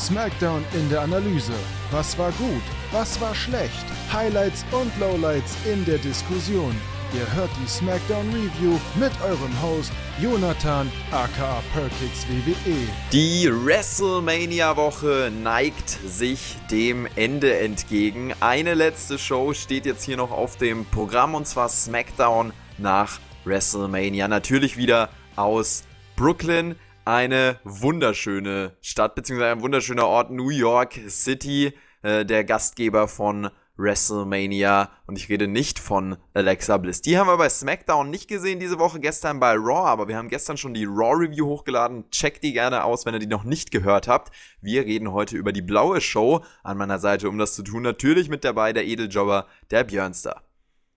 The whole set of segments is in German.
SmackDown in der Analyse. Was war gut? Was war schlecht? Highlights und Lowlights in der Diskussion. Ihr hört die SmackDown Review mit eurem Host Jonathan aka Perkix WWE. Die WrestleMania-Woche neigt sich dem Ende entgegen. Eine letzte Show steht jetzt hier noch auf dem Programm und zwar SmackDown nach WrestleMania. Natürlich wieder aus Brooklyn eine wunderschöne Stadt, beziehungsweise ein wunderschöner Ort, New York City, äh, der Gastgeber von WrestleMania. Und ich rede nicht von Alexa Bliss. Die haben wir bei SmackDown nicht gesehen diese Woche, gestern bei Raw, aber wir haben gestern schon die Raw-Review hochgeladen. Checkt die gerne aus, wenn ihr die noch nicht gehört habt. Wir reden heute über die blaue Show an meiner Seite, um das zu tun. Natürlich mit dabei der Edeljobber, der Björnster.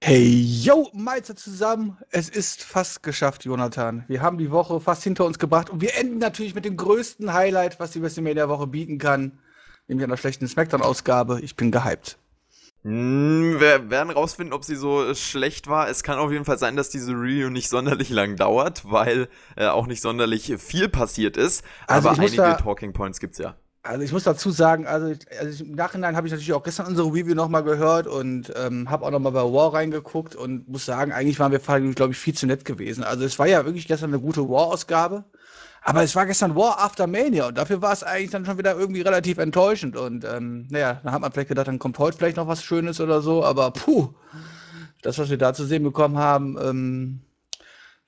Hey, yo, Mahlzeit zusammen. Es ist fast geschafft, Jonathan. Wir haben die Woche fast hinter uns gebracht und wir enden natürlich mit dem größten Highlight, was die WrestleMania Woche bieten kann, nämlich einer schlechten Smackdown-Ausgabe. Ich bin gehypt. Hm, wir werden rausfinden, ob sie so äh, schlecht war. Es kann auf jeden Fall sein, dass diese Review nicht sonderlich lang dauert, weil äh, auch nicht sonderlich viel passiert ist. Also Aber einige Talking Points gibt's ja. Also ich muss dazu sagen, also, ich, also im Nachhinein habe ich natürlich auch gestern unsere Review nochmal gehört und ähm, habe auch nochmal bei War reingeguckt und muss sagen, eigentlich waren wir, glaube ich, viel zu nett gewesen. Also es war ja wirklich gestern eine gute War-Ausgabe, aber es war gestern War After Mania und dafür war es eigentlich dann schon wieder irgendwie relativ enttäuschend. Und ähm, naja, dann hat man vielleicht gedacht, dann kommt heute vielleicht noch was Schönes oder so, aber puh, das, was wir da zu sehen bekommen haben, ähm,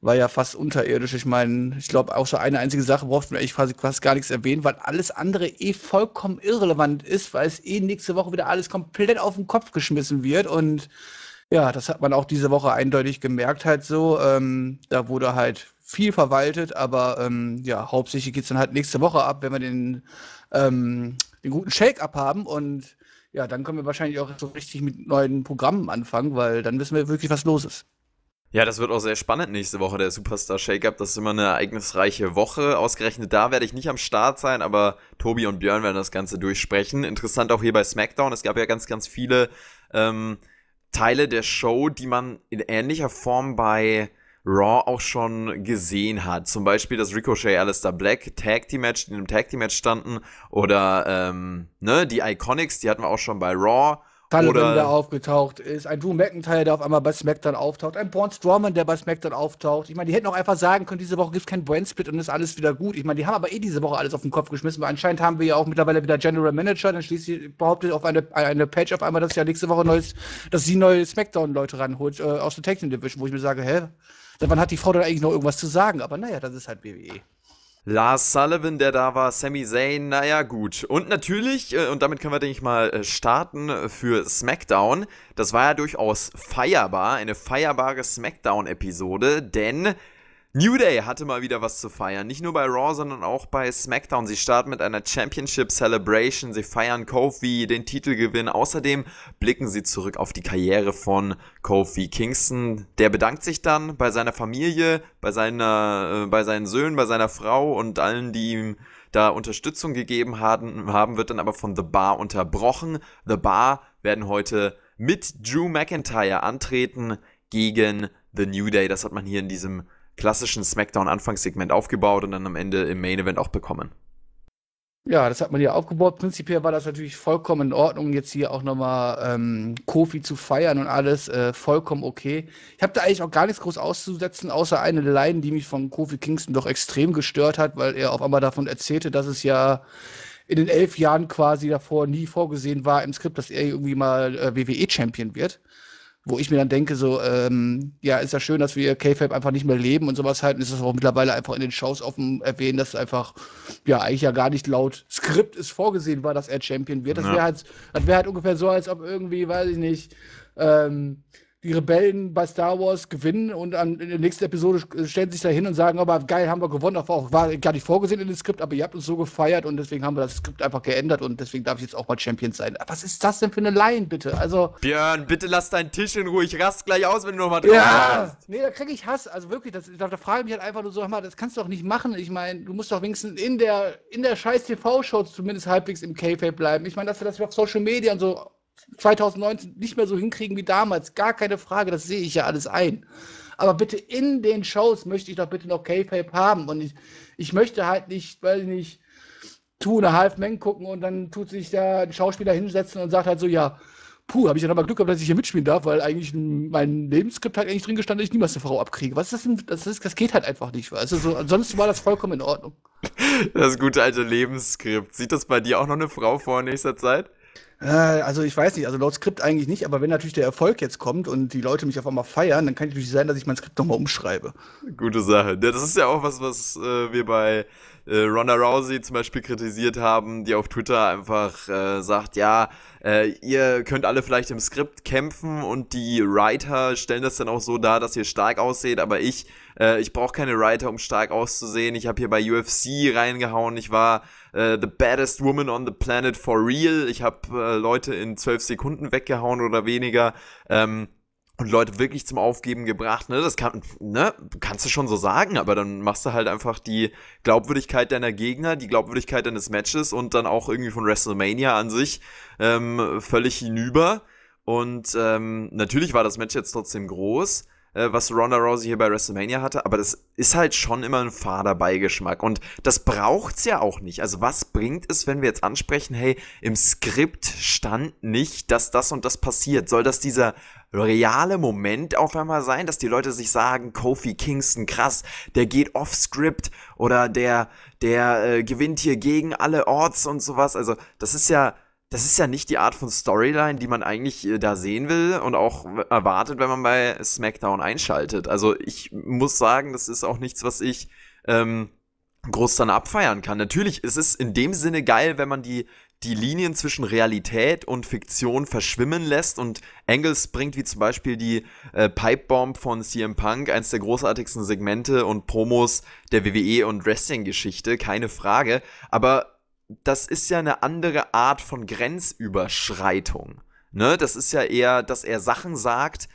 war ja fast unterirdisch. Ich meine, ich glaube, auch schon eine einzige Sache braucht man echt fast gar nichts erwähnen, weil alles andere eh vollkommen irrelevant ist, weil es eh nächste Woche wieder alles komplett auf den Kopf geschmissen wird. Und ja, das hat man auch diese Woche eindeutig gemerkt, halt so. Ähm, da wurde halt viel verwaltet, aber ähm, ja, hauptsächlich geht es dann halt nächste Woche ab, wenn wir den, ähm, den guten Shake-Up haben und ja, dann können wir wahrscheinlich auch so richtig mit neuen Programmen anfangen, weil dann wissen wir wirklich, was los ist. Ja, das wird auch sehr spannend nächste Woche, der Superstar Shake-Up. Das ist immer eine ereignisreiche Woche. Ausgerechnet da werde ich nicht am Start sein, aber Tobi und Björn werden das Ganze durchsprechen. Interessant auch hier bei SmackDown. Es gab ja ganz, ganz viele ähm, Teile der Show, die man in ähnlicher Form bei Raw auch schon gesehen hat. Zum Beispiel das Ricochet Alistair Black Tag Team Match, die in einem Tag Team Match standen. Oder ähm, ne, die Iconics, die hatten wir auch schon bei Raw. Sullivan, der aufgetaucht ist, ein Drew McIntyre, der auf einmal bei SmackDown auftaucht, ein Braun Strowman, der bei SmackDown auftaucht. Ich meine, die hätten auch einfach sagen können, diese Woche gibt es keinen Brand und ist alles wieder gut. Ich meine, die haben aber eh diese Woche alles auf den Kopf geschmissen, weil anscheinend haben wir ja auch mittlerweile wieder General Manager, dann schließlich behauptet auf eine, eine Page auf einmal, dass ja nächste Woche neues, dass sie neue SmackDown-Leute ranholt äh, aus der Tag Division, wo ich mir sage, hä? Seit wann hat die Frau dann eigentlich noch irgendwas zu sagen? Aber naja, das ist halt WWE. Lars Sullivan, der da war, Sami Zayn, naja gut. Und natürlich, äh, und damit können wir, denke ich mal, äh, starten für SmackDown. Das war ja durchaus feierbar, eine feierbare SmackDown-Episode, denn New Day hatte mal wieder was zu feiern. Nicht nur bei Raw, sondern auch bei SmackDown. Sie starten mit einer Championship Celebration. Sie feiern Kofi den Titelgewinn. Außerdem blicken sie zurück auf die Karriere von Kofi Kingston. Der bedankt sich dann bei seiner Familie, bei, seiner, äh, bei seinen Söhnen, bei seiner Frau und allen, die ihm da Unterstützung gegeben haben, haben, wird dann aber von The Bar unterbrochen. The Bar werden heute mit Drew McIntyre antreten gegen The New Day. Das hat man hier in diesem klassischen SmackDown-Anfangssegment aufgebaut und dann am Ende im Main-Event auch bekommen. Ja, das hat man ja aufgebaut. Prinzipiell war das natürlich vollkommen in Ordnung, jetzt hier auch nochmal ähm, Kofi zu feiern und alles äh, vollkommen okay. Ich habe da eigentlich auch gar nichts groß auszusetzen, außer eine Leiden, die mich von Kofi Kingston doch extrem gestört hat, weil er auf einmal davon erzählte, dass es ja in den elf Jahren quasi davor nie vorgesehen war im Skript, dass er irgendwie mal äh, WWE-Champion wird wo ich mir dann denke, so, ähm, ja, ist ja schön, dass wir K-Fab einfach nicht mehr leben und sowas halten. ist das auch mittlerweile einfach in den Shows offen erwähnen, dass es einfach, ja, eigentlich ja gar nicht laut Skript ist vorgesehen war, dass er Champion wird. Das ja. wäre halt, das wäre halt ungefähr so, als ob irgendwie, weiß ich nicht, ähm, die Rebellen bei Star Wars gewinnen und an, in der nächsten Episode äh, stellen sich da hin und sagen, aber geil, haben wir gewonnen, aber auch war gar nicht vorgesehen in dem Skript, aber ihr habt uns so gefeiert und deswegen haben wir das Skript einfach geändert und deswegen darf ich jetzt auch mal Champion sein. Was ist das denn für eine Line, bitte? Also Björn, bitte lass deinen Tisch in Ruhe, ich rast gleich aus, wenn du nochmal drauf ja, hast. Nee, da kriege ich Hass, also wirklich, das, da, da frage ich mich halt einfach nur so, mal, das kannst du doch nicht machen. Ich meine, du musst doch wenigstens in der, in der scheiß TV-Show zumindest halbwegs im K-Fape bleiben. Ich meine, dass wir das auf Social Media und so 2019 nicht mehr so hinkriegen wie damals. Gar keine Frage, das sehe ich ja alles ein. Aber bitte in den Shows möchte ich doch bitte noch K-Pape haben. Und ich, ich möchte halt nicht, weil ich nicht, Two and a Half Men gucken und dann tut sich da ein Schauspieler hinsetzen und sagt halt so, ja, puh, habe ich ja nochmal Glück gehabt, dass ich hier mitspielen darf, weil eigentlich mein Lebensskript halt eigentlich drin gestanden, dass ich niemals eine Frau abkriege. Was ist das denn? Das, ist, das geht halt einfach nicht. Also so, ansonsten war das vollkommen in Ordnung. Das gute alte Lebensskript. Sieht das bei dir auch noch eine Frau vor in nächster Zeit? Äh, also ich weiß nicht, also laut Skript eigentlich nicht, aber wenn natürlich der Erfolg jetzt kommt und die Leute mich auf einmal feiern, dann kann es natürlich sein, dass ich mein Skript nochmal umschreibe. Gute Sache. Das ist ja auch was, was äh, wir bei äh, Ronda Rousey zum Beispiel kritisiert haben, die auf Twitter einfach äh, sagt, ja, äh, ihr könnt alle vielleicht im Skript kämpfen und die Writer stellen das dann auch so dar, dass ihr stark aussieht, aber ich, äh, ich brauche keine Writer, um stark auszusehen. Ich habe hier bei UFC reingehauen, ich war äh, the baddest woman on the planet for real. Ich habe äh, Leute in zwölf Sekunden weggehauen oder weniger. Ähm, und Leute wirklich zum Aufgeben gebracht. Ne? Das kann, ne? kannst du schon so sagen, aber dann machst du halt einfach die Glaubwürdigkeit deiner Gegner, die Glaubwürdigkeit deines Matches und dann auch irgendwie von WrestleMania an sich ähm, völlig hinüber. Und ähm, natürlich war das Match jetzt trotzdem groß, äh, was Ronda Rousey hier bei WrestleMania hatte, aber das ist halt schon immer ein fader Beigeschmack. Und das braucht's ja auch nicht. Also was bringt es, wenn wir jetzt ansprechen, hey, im Skript stand nicht, dass das und das passiert? Soll das dieser reale Moment auf einmal sein, dass die Leute sich sagen, Kofi Kingston, krass, der geht off-script oder der, der äh, gewinnt hier gegen alle Orts und sowas. Also, das ist ja, das ist ja nicht die Art von Storyline, die man eigentlich äh, da sehen will und auch erwartet, wenn man bei SmackDown einschaltet. Also, ich muss sagen, das ist auch nichts, was ich, ähm, groß dann abfeiern kann. Natürlich, ist es in dem Sinne geil, wenn man die die Linien zwischen Realität und Fiktion verschwimmen lässt und Engels bringt wie zum Beispiel die äh, Pipebomb von CM Punk, eins der großartigsten Segmente und Promos der WWE und Wrestling-Geschichte, keine Frage, aber das ist ja eine andere Art von Grenzüberschreitung. Ne? Das ist ja eher, dass er Sachen sagt,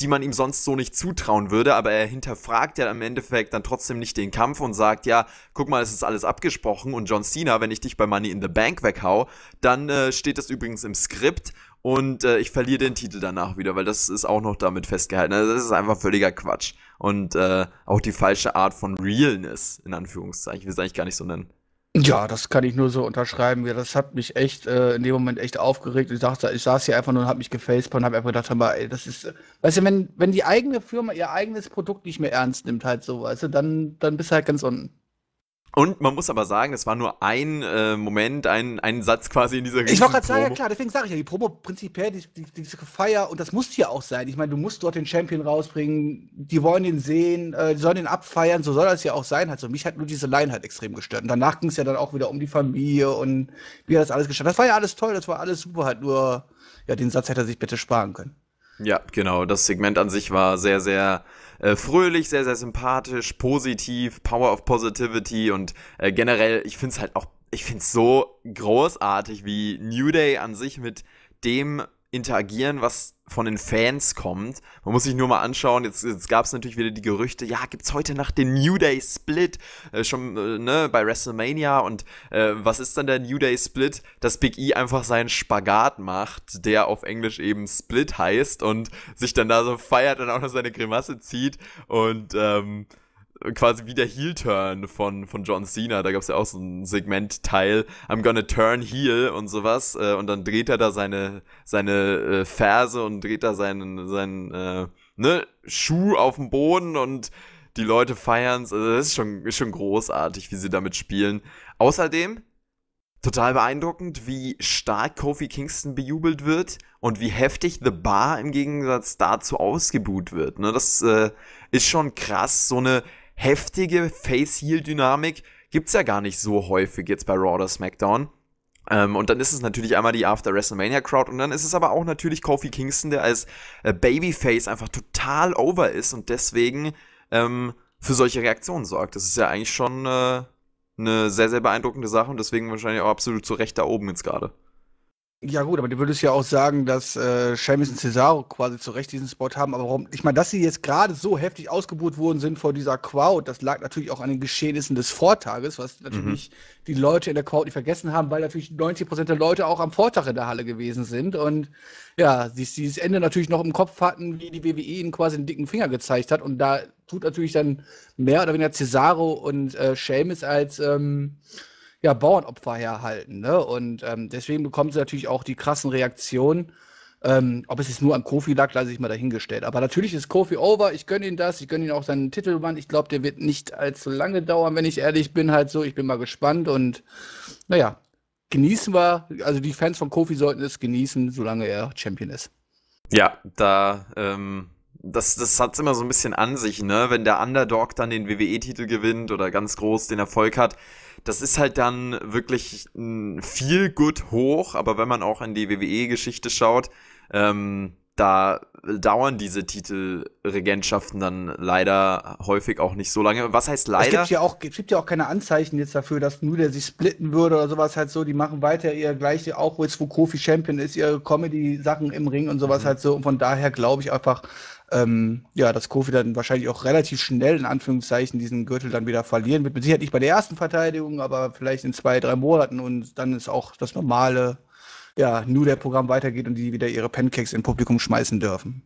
die man ihm sonst so nicht zutrauen würde, aber er hinterfragt ja im Endeffekt dann trotzdem nicht den Kampf und sagt, ja, guck mal, es ist alles abgesprochen und John Cena, wenn ich dich bei Money in the Bank weghau, dann äh, steht das übrigens im Skript und äh, ich verliere den Titel danach wieder, weil das ist auch noch damit festgehalten. Also das ist einfach völliger Quatsch und äh, auch die falsche Art von Realness, in Anführungszeichen, ich will es eigentlich gar nicht so nennen. Ja, das kann ich nur so unterschreiben. das hat mich echt äh, in dem Moment echt aufgeregt. Ich dachte, ich saß hier einfach nur und habe mich gefacepalmt und habe einfach gedacht, mal, ey, das ist, weißt du, wenn, wenn die eigene Firma ihr eigenes Produkt nicht mehr ernst nimmt, halt so, weißt du, dann, dann bist du halt ganz unten. Und man muss aber sagen, es war nur ein äh, Moment, ein, ein Satz quasi in dieser Ich wollte gerade sagen, ja klar, deswegen sage ich ja, die Promo prinzipiell, diese die, die Feier, und das muss hier auch sein. Ich meine, du musst dort den Champion rausbringen, die wollen den sehen, äh, die sollen den abfeiern, so soll das ja auch sein. Also mich hat nur diese Line halt extrem gestört. Und danach ging es ja dann auch wieder um die Familie und wie hat das alles geschafft. Das war ja alles toll, das war alles super, halt nur, ja, den Satz hätte er sich bitte sparen können. Ja, genau. Das Segment an sich war sehr, sehr äh, fröhlich, sehr, sehr sympathisch, positiv, Power of Positivity und äh, generell, ich finde es halt auch, ich finde es so großartig, wie New Day an sich mit dem interagieren, was von den Fans kommt. Man muss sich nur mal anschauen, jetzt, jetzt gab es natürlich wieder die Gerüchte, ja, gibt's heute Nacht den New Day Split äh, schon äh, ne, bei WrestleMania und äh, was ist dann der New Day Split? Dass Big E einfach seinen Spagat macht, der auf Englisch eben Split heißt und sich dann da so feiert und auch noch seine Grimasse zieht und ähm, quasi wie der Heel-Turn von, von John Cena. Da gab es ja auch so ein Segmentteil, I'm gonna turn heel und sowas. Äh, und dann dreht er da seine, seine äh, Ferse und dreht da seinen, seinen äh, ne, Schuh auf den Boden und die Leute feiern es. Also das ist schon, ist schon großartig, wie sie damit spielen. Außerdem, total beeindruckend, wie stark Kofi Kingston bejubelt wird und wie heftig The Bar im Gegensatz dazu ausgebuht wird. Ne? Das äh, ist schon krass, so eine heftige Face-Heal-Dynamik gibt es ja gar nicht so häufig jetzt bei Raw oder SmackDown. Ähm, und dann ist es natürlich einmal die After WrestleMania Crowd und dann ist es aber auch natürlich Kofi Kingston, der als äh, Babyface einfach total over ist und deswegen ähm, für solche Reaktionen sorgt. Das ist ja eigentlich schon äh, eine sehr, sehr beeindruckende Sache und deswegen wahrscheinlich auch absolut zu Recht da oben jetzt gerade. Ja gut, aber du würdest ja auch sagen, dass äh, Seamus und Cesaro quasi zu Recht diesen Spot haben. Aber warum? Ich meine, dass sie jetzt gerade so heftig ausgebucht worden sind vor dieser Crowd, das lag natürlich auch an den Geschehnissen des Vortages, was natürlich mhm. die Leute in der Crowd nicht vergessen haben, weil natürlich 90 Prozent der Leute auch am Vortag in der Halle gewesen sind und ja, die, dieses Ende natürlich noch im Kopf hatten, wie die WWE ihnen quasi den dicken Finger gezeigt hat und da tut natürlich dann mehr oder weniger Cesaro und äh, Seamus als ähm, ja, Bauernopfer herhalten. Ne? Und ähm, deswegen bekommen sie natürlich auch die krassen Reaktionen. Ähm, ob es jetzt nur an Kofi lag, lasse ich mal dahingestellt. Aber natürlich ist Kofi over. Ich gönne ihn das. Ich gönne ihn auch seinen Titelmann. Ich glaube, der wird nicht allzu lange dauern, wenn ich ehrlich bin. Halt so. Ich bin mal gespannt. Und naja, genießen wir. Also die Fans von Kofi sollten es genießen, solange er Champion ist. Ja, da. Ähm das, das hat es immer so ein bisschen an sich, ne? Wenn der Underdog dann den WWE-Titel gewinnt oder ganz groß den Erfolg hat, das ist halt dann wirklich ein viel gut hoch, aber wenn man auch in die WWE-Geschichte schaut, ähm, da dauern diese Titelregentschaften dann leider häufig auch nicht so lange. Was heißt leider? Es gibt ja auch, es gibt ja auch keine Anzeichen jetzt dafür, dass nur der sich splitten würde oder sowas halt so. Die machen weiter ihr gleiche, auch jetzt wo Kofi Champion ist, ihre Comedy-Sachen im Ring und sowas mhm. halt so. Und von daher glaube ich einfach, ähm, ja, dass Kofi dann wahrscheinlich auch relativ schnell in Anführungszeichen diesen Gürtel dann wieder verlieren wird. Mit Sicherheit nicht bei der ersten Verteidigung, aber vielleicht in zwei, drei Monaten und dann ist auch das normale ja, New Day-Programm weitergeht und die wieder ihre Pancakes im Publikum schmeißen dürfen.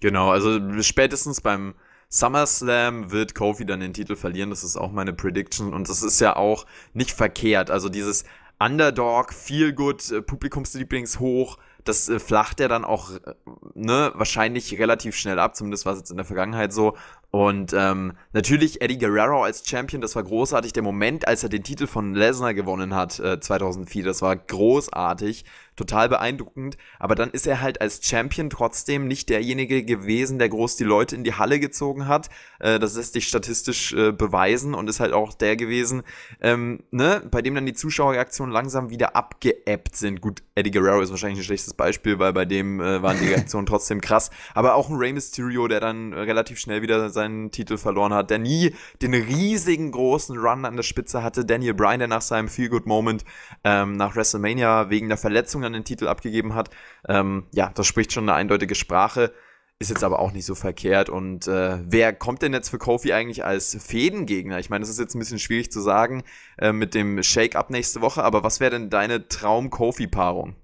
Genau, also spätestens beim SummerSlam wird Kofi dann den Titel verlieren, das ist auch meine Prediction und das ist ja auch nicht verkehrt. Also dieses Underdog, Feel Good, äh, Publikumslieblings hoch, das äh, flacht er dann auch äh, ne, wahrscheinlich relativ schnell ab, zumindest war es jetzt in der Vergangenheit so. Und ähm, natürlich Eddie Guerrero als Champion, das war großartig. Der Moment, als er den Titel von Lesnar gewonnen hat, äh, 2004, das war großartig total beeindruckend. Aber dann ist er halt als Champion trotzdem nicht derjenige gewesen, der groß die Leute in die Halle gezogen hat. Äh, das lässt sich statistisch äh, beweisen und ist halt auch der gewesen, ähm, ne, bei dem dann die Zuschauerreaktionen langsam wieder abgeebbt sind. Gut, Eddie Guerrero ist wahrscheinlich ein schlechtes Beispiel, weil bei dem äh, waren die Reaktionen trotzdem krass. Aber auch ein Rey Mysterio, der dann äh, relativ schnell wieder seinen Titel verloren hat, der nie den riesigen großen Run an der Spitze hatte. Daniel Bryan, der nach seinem Feel Good Moment ähm, nach WrestleMania wegen der Verletzung dann den Titel abgegeben hat. Ähm, ja, das spricht schon eine eindeutige Sprache. Ist jetzt aber auch nicht so verkehrt. Und äh, wer kommt denn jetzt für Kofi eigentlich als Fädengegner? Ich meine, das ist jetzt ein bisschen schwierig zu sagen äh, mit dem Shake-Up nächste Woche, aber was wäre denn deine Traum-Kofi-Paarung?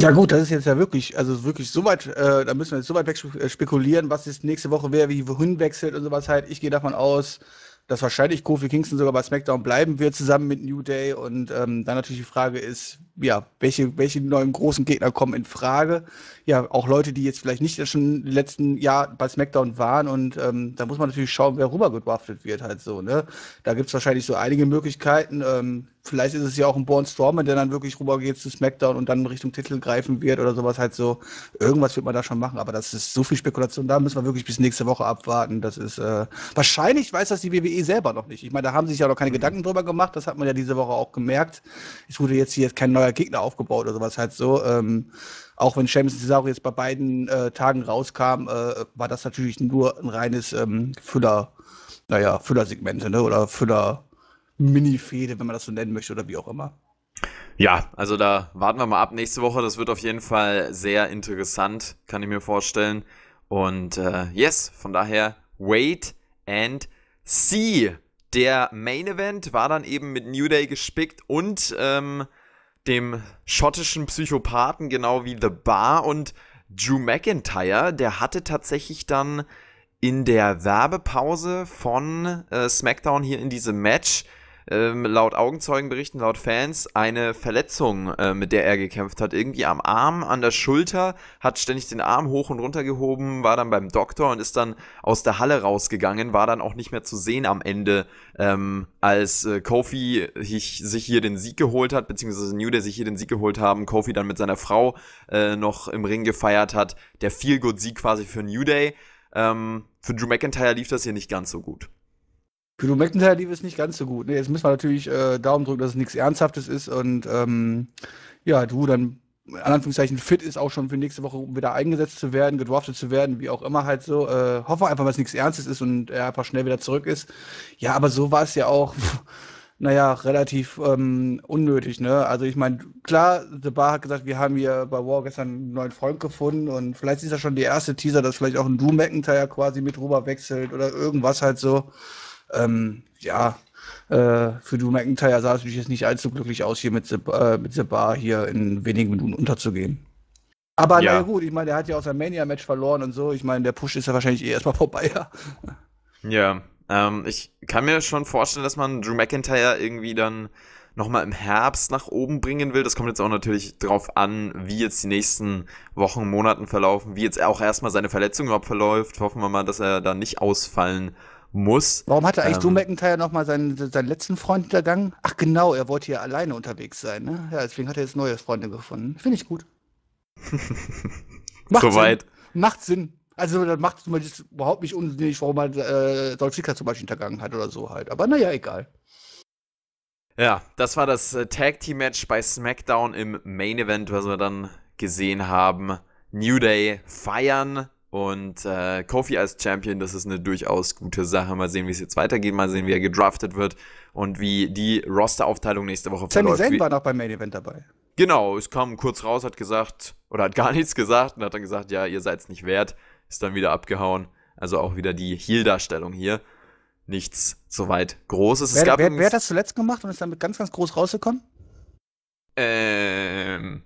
Ja gut, das ist jetzt ja wirklich, also wirklich so weit, äh, da müssen wir jetzt so weit weg äh, spekulieren, was jetzt nächste Woche wäre, wie wohin wechselt und sowas halt. Ich gehe davon aus, dass wahrscheinlich Kofi Kingston sogar bei SmackDown bleiben wird, zusammen mit New Day. Und ähm, dann natürlich die Frage ist, ja, welche, welche neuen großen Gegner kommen in Frage? Ja, auch Leute, die jetzt vielleicht nicht schon im letzten Jahr bei SmackDown waren. Und ähm, da muss man natürlich schauen, wer rübergedraftet wird, halt so. Ne? Da gibt es wahrscheinlich so einige Möglichkeiten. Ähm, vielleicht ist es ja auch ein Born Strowman, der dann wirklich rübergeht zu SmackDown und dann Richtung Titel greifen wird oder sowas halt so. Irgendwas wird man da schon machen, aber das ist so viel Spekulation. Da müssen wir wirklich bis nächste Woche abwarten. Das ist äh, wahrscheinlich weiß das die WWE selber noch nicht. Ich meine, da haben sich ja noch keine Gedanken drüber gemacht. Das hat man ja diese Woche auch gemerkt. Es wurde jetzt hier kein neuer Gegner aufgebaut oder sowas halt so. Ähm, auch wenn James Cesaro jetzt bei beiden äh, Tagen rauskam, äh, war das natürlich nur ein reines ähm, Füller, naja, Füllersegmente, ne? Oder Füller. Mini-Fehde, wenn man das so nennen möchte oder wie auch immer. Ja, also da warten wir mal ab nächste Woche. Das wird auf jeden Fall sehr interessant, kann ich mir vorstellen. Und äh, yes, von daher wait and see. Der Main Event war dann eben mit New Day gespickt und ähm, dem schottischen Psychopathen, genau wie The Bar. Und Drew McIntyre, der hatte tatsächlich dann in der Werbepause von äh, SmackDown hier in diesem Match ähm, laut Augenzeugenberichten, laut Fans, eine Verletzung, äh, mit der er gekämpft hat. Irgendwie am Arm, an der Schulter, hat ständig den Arm hoch und runter gehoben, war dann beim Doktor und ist dann aus der Halle rausgegangen, war dann auch nicht mehr zu sehen am Ende, ähm, als äh, Kofi sich, sich hier den Sieg geholt hat, beziehungsweise New Day sich hier den Sieg geholt haben, Kofi dann mit seiner Frau äh, noch im Ring gefeiert hat, der Feel-Good-Sieg quasi für New Day. Ähm, für Drew McIntyre lief das hier nicht ganz so gut. Drew McIntyre lief es nicht ganz so gut. Ne? Jetzt müssen wir natürlich äh, Daumen drücken, dass es nichts Ernsthaftes ist und ähm, ja, du dann in Anführungszeichen fit ist, auch schon für nächste Woche wieder eingesetzt zu werden, gedraftet zu werden, wie auch immer halt so. Äh, hoffe einfach, dass nichts Ernstes ist und er einfach schnell wieder zurück ist. Ja, aber so war es ja auch, naja, relativ ähm, unnötig, ne? Also ich meine, klar, The Bar hat gesagt, wir haben hier bei War gestern einen neuen Freund gefunden und vielleicht ist das schon der erste Teaser, dass vielleicht auch ein Drew McIntyre quasi mit rüber wechselt oder irgendwas halt so. Ähm, ja, äh, für Drew McIntyre sah es mich jetzt nicht allzu glücklich aus, hier mit The, äh, mit The Bar hier in wenigen Minuten unterzugehen. Aber ja. naja, gut, ich meine, der hat ja auch sein Mania-Match verloren und so. Ich meine, der Push ist ja wahrscheinlich eh erstmal vorbei. Ja, ja ähm, ich kann mir schon vorstellen, dass man Drew McIntyre irgendwie dann nochmal im Herbst nach oben bringen will. Das kommt jetzt auch natürlich drauf an, wie jetzt die nächsten Wochen, Monaten verlaufen, wie jetzt auch erstmal seine Verletzung überhaupt verläuft. Hoffen wir mal, dass er da nicht ausfallen wird muss. Warum hat er eigentlich ähm, Drew McIntyre nochmal seinen, seinen letzten Freund hintergangen? Ach genau, er wollte ja alleine unterwegs sein. Ne? Ja, deswegen hat er jetzt neue Freunde gefunden. Finde ich gut. Macht Soweit. Sinn. Macht Sinn. Also das macht es überhaupt nicht unsinnig, warum man äh, Dolph Ziggler zum Beispiel hintergangen hat oder so halt. Aber naja, egal. Ja, das war das äh, Tag Team Match bei SmackDown im Main Event, was wir dann gesehen haben. New Day feiern und äh, Kofi als Champion, das ist eine durchaus gute Sache. Mal sehen, wie es jetzt weitergeht. Mal sehen, wie er gedraftet wird und wie die Rosteraufteilung nächste Woche Sammy verläuft. Sammy Zayn war noch beim Main Event dabei. Genau, es kam kurz raus, hat gesagt, oder hat gar nichts gesagt und hat dann gesagt, ja, ihr seid es nicht wert. Ist dann wieder abgehauen. Also auch wieder die Heel-Darstellung hier. Nichts soweit Großes. Wer, wer, wer hat das zuletzt gemacht und ist damit ganz, ganz groß rausgekommen? Ähm,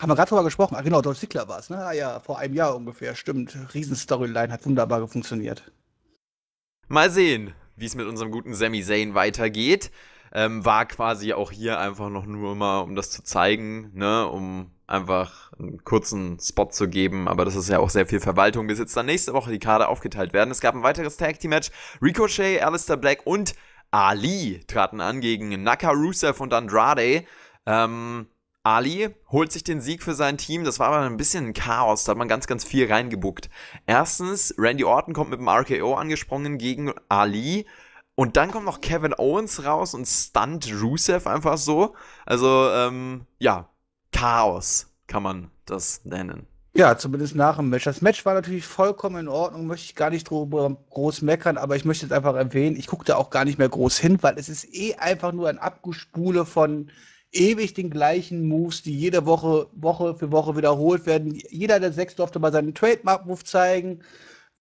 haben wir gerade drüber gesprochen. Ah, genau, Dolph Ziggler war es. Ne? Ah, ja, vor einem Jahr ungefähr. Stimmt. Riesen-Storyline hat wunderbar funktioniert. Mal sehen, wie es mit unserem guten Sammy Zayn weitergeht. Ähm, war quasi auch hier einfach noch nur mal, um das zu zeigen, ne? um einfach einen kurzen Spot zu geben. Aber das ist ja auch sehr viel Verwaltung, bis jetzt dann nächste Woche die Karte aufgeteilt werden. Es gab ein weiteres Tag Team Match. Ricochet, Alistair Black und Ali traten an gegen Naka Rusev und Andrade. Ähm, Ali holt sich den Sieg für sein Team. Das war aber ein bisschen ein Chaos. Da hat man ganz, ganz viel reingebuckt. Erstens, Randy Orton kommt mit dem RKO angesprungen gegen Ali. Und dann kommt noch Kevin Owens raus und stunt Rusev einfach so. Also, ähm, ja, Chaos kann man das nennen. Ja, zumindest nach dem Match. Das Match war natürlich vollkommen in Ordnung, möchte ich gar nicht drüber groß meckern, aber ich möchte jetzt einfach erwähnen, ich gucke da auch gar nicht mehr groß hin, weil es ist eh einfach nur ein Abgespule von ewig den gleichen Moves, die jede Woche, Woche für Woche wiederholt werden. Jeder der sechs durfte mal seinen Trademark-Move zeigen.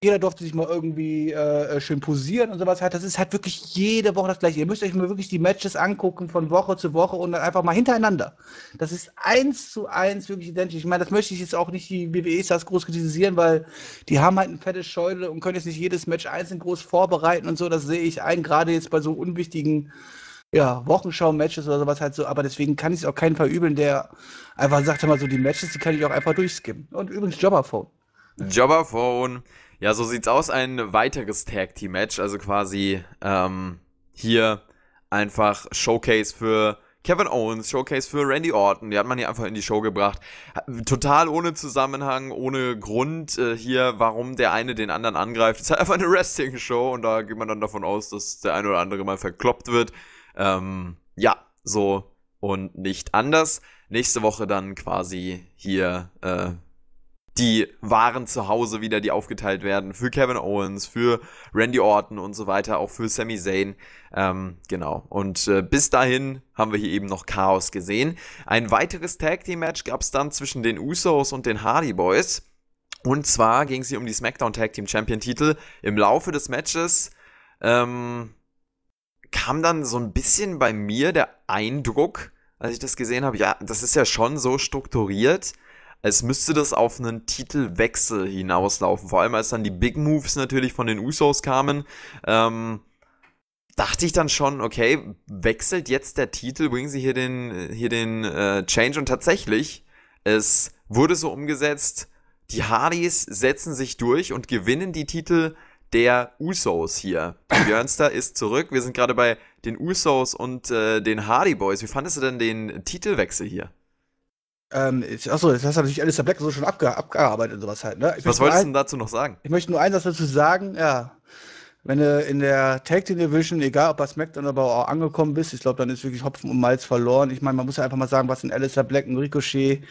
Jeder durfte sich mal irgendwie äh, äh, schön posieren und sowas Das ist halt wirklich jede Woche das gleiche. Ihr müsst euch mal wirklich die Matches angucken von Woche zu Woche und dann einfach mal hintereinander. Das ist eins zu eins wirklich identisch. Ich meine, das möchte ich jetzt auch nicht die WWE-Stars groß kritisieren, weil die haben halt eine fette Scheule und können jetzt nicht jedes Match einzeln groß vorbereiten und so. Das sehe ich ein, gerade jetzt bei so unwichtigen ja, Wochenschau-Matches oder sowas halt so, aber deswegen kann ich es auch keinen verübeln, der einfach sagt mal so, die Matches, die kann ich auch einfach durchskippen. Und übrigens Jobberphone. Jobberphone. Ja, so sieht's aus. Ein weiteres Tag-Team-Match, also quasi ähm, hier einfach Showcase für Kevin Owens, Showcase für Randy Orton, die hat man hier einfach in die Show gebracht. Total ohne Zusammenhang, ohne Grund äh, hier, warum der eine den anderen angreift. Es ist halt einfach eine Wrestling-Show und da geht man dann davon aus, dass der eine oder andere mal verkloppt wird. Ähm, ja, so und nicht anders. Nächste Woche dann quasi hier äh, die Waren zu Hause wieder, die aufgeteilt werden für Kevin Owens, für Randy Orton und so weiter, auch für Sami Zayn. Ähm, genau. Und äh, bis dahin haben wir hier eben noch Chaos gesehen. Ein weiteres Tag Team Match gab es dann zwischen den Usos und den Hardy Boys. Und zwar ging es hier um die SmackDown Tag Team Champion Titel. Im Laufe des Matches ähm, kam dann so ein bisschen bei mir der Eindruck, als ich das gesehen habe, ja, das ist ja schon so strukturiert, als müsste das auf einen Titelwechsel hinauslaufen. Vor allem als dann die Big Moves natürlich von den Usos kamen, ähm, dachte ich dann schon, okay, wechselt jetzt der Titel, bringen sie hier den, hier den äh, Change und tatsächlich, es wurde so umgesetzt, die Hardys setzen sich durch und gewinnen die Titel der Usos hier. Björnster ist zurück. Wir sind gerade bei den Usos und äh, den Hardy Boys. Wie fandest du denn den Titelwechsel hier? Ähm, achso, das hast du natürlich alles der Black so schon abge abgearbeitet und sowas halt, ne? Ich Was wolltest du denn dazu noch sagen? Ich möchte nur einen Satz dazu sagen, ja. Wenn du in der Tag Team Division, egal ob bei SmackDown oder auch angekommen bist, ich glaube, dann ist wirklich Hopfen und Malz verloren. Ich meine, man muss ja einfach mal sagen, was in Alistair Black und Ricochet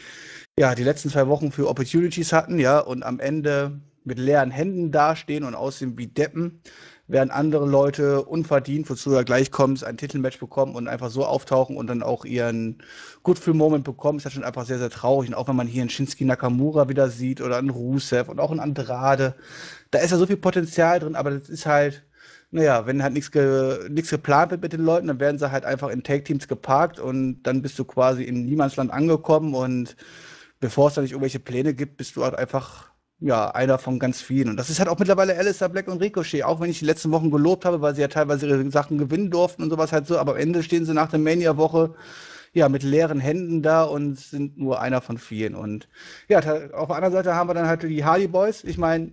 ja die letzten zwei Wochen für Opportunities hatten, ja, und am Ende mit leeren Händen dastehen und aussehen wie Deppen, während andere Leute unverdient, wozu du ja gleich kommst, ein Titelmatch bekommen und einfach so auftauchen und dann auch ihren Good Feel Moment bekommen, ist ja schon einfach sehr, sehr traurig. Und auch wenn man hier einen Shinsuke Nakamura wieder sieht oder einen Rusev und auch einen Andrade, da ist ja so viel Potenzial drin, aber das ist halt, naja, wenn halt nichts ge geplant wird mit den Leuten, dann werden sie halt einfach in Tag-Teams geparkt und dann bist du quasi in Niemandsland angekommen und bevor es da nicht irgendwelche Pläne gibt, bist du halt einfach ja, einer von ganz vielen. Und das ist halt auch mittlerweile Alistair Black und Ricochet, auch wenn ich die letzten Wochen gelobt habe, weil sie ja teilweise ihre Sachen gewinnen durften und sowas halt so, aber am Ende stehen sie nach der Mania-Woche ja mit leeren Händen da und sind nur einer von vielen. Und ja, auf der anderen Seite haben wir dann halt die Hardy Boys. Ich meine,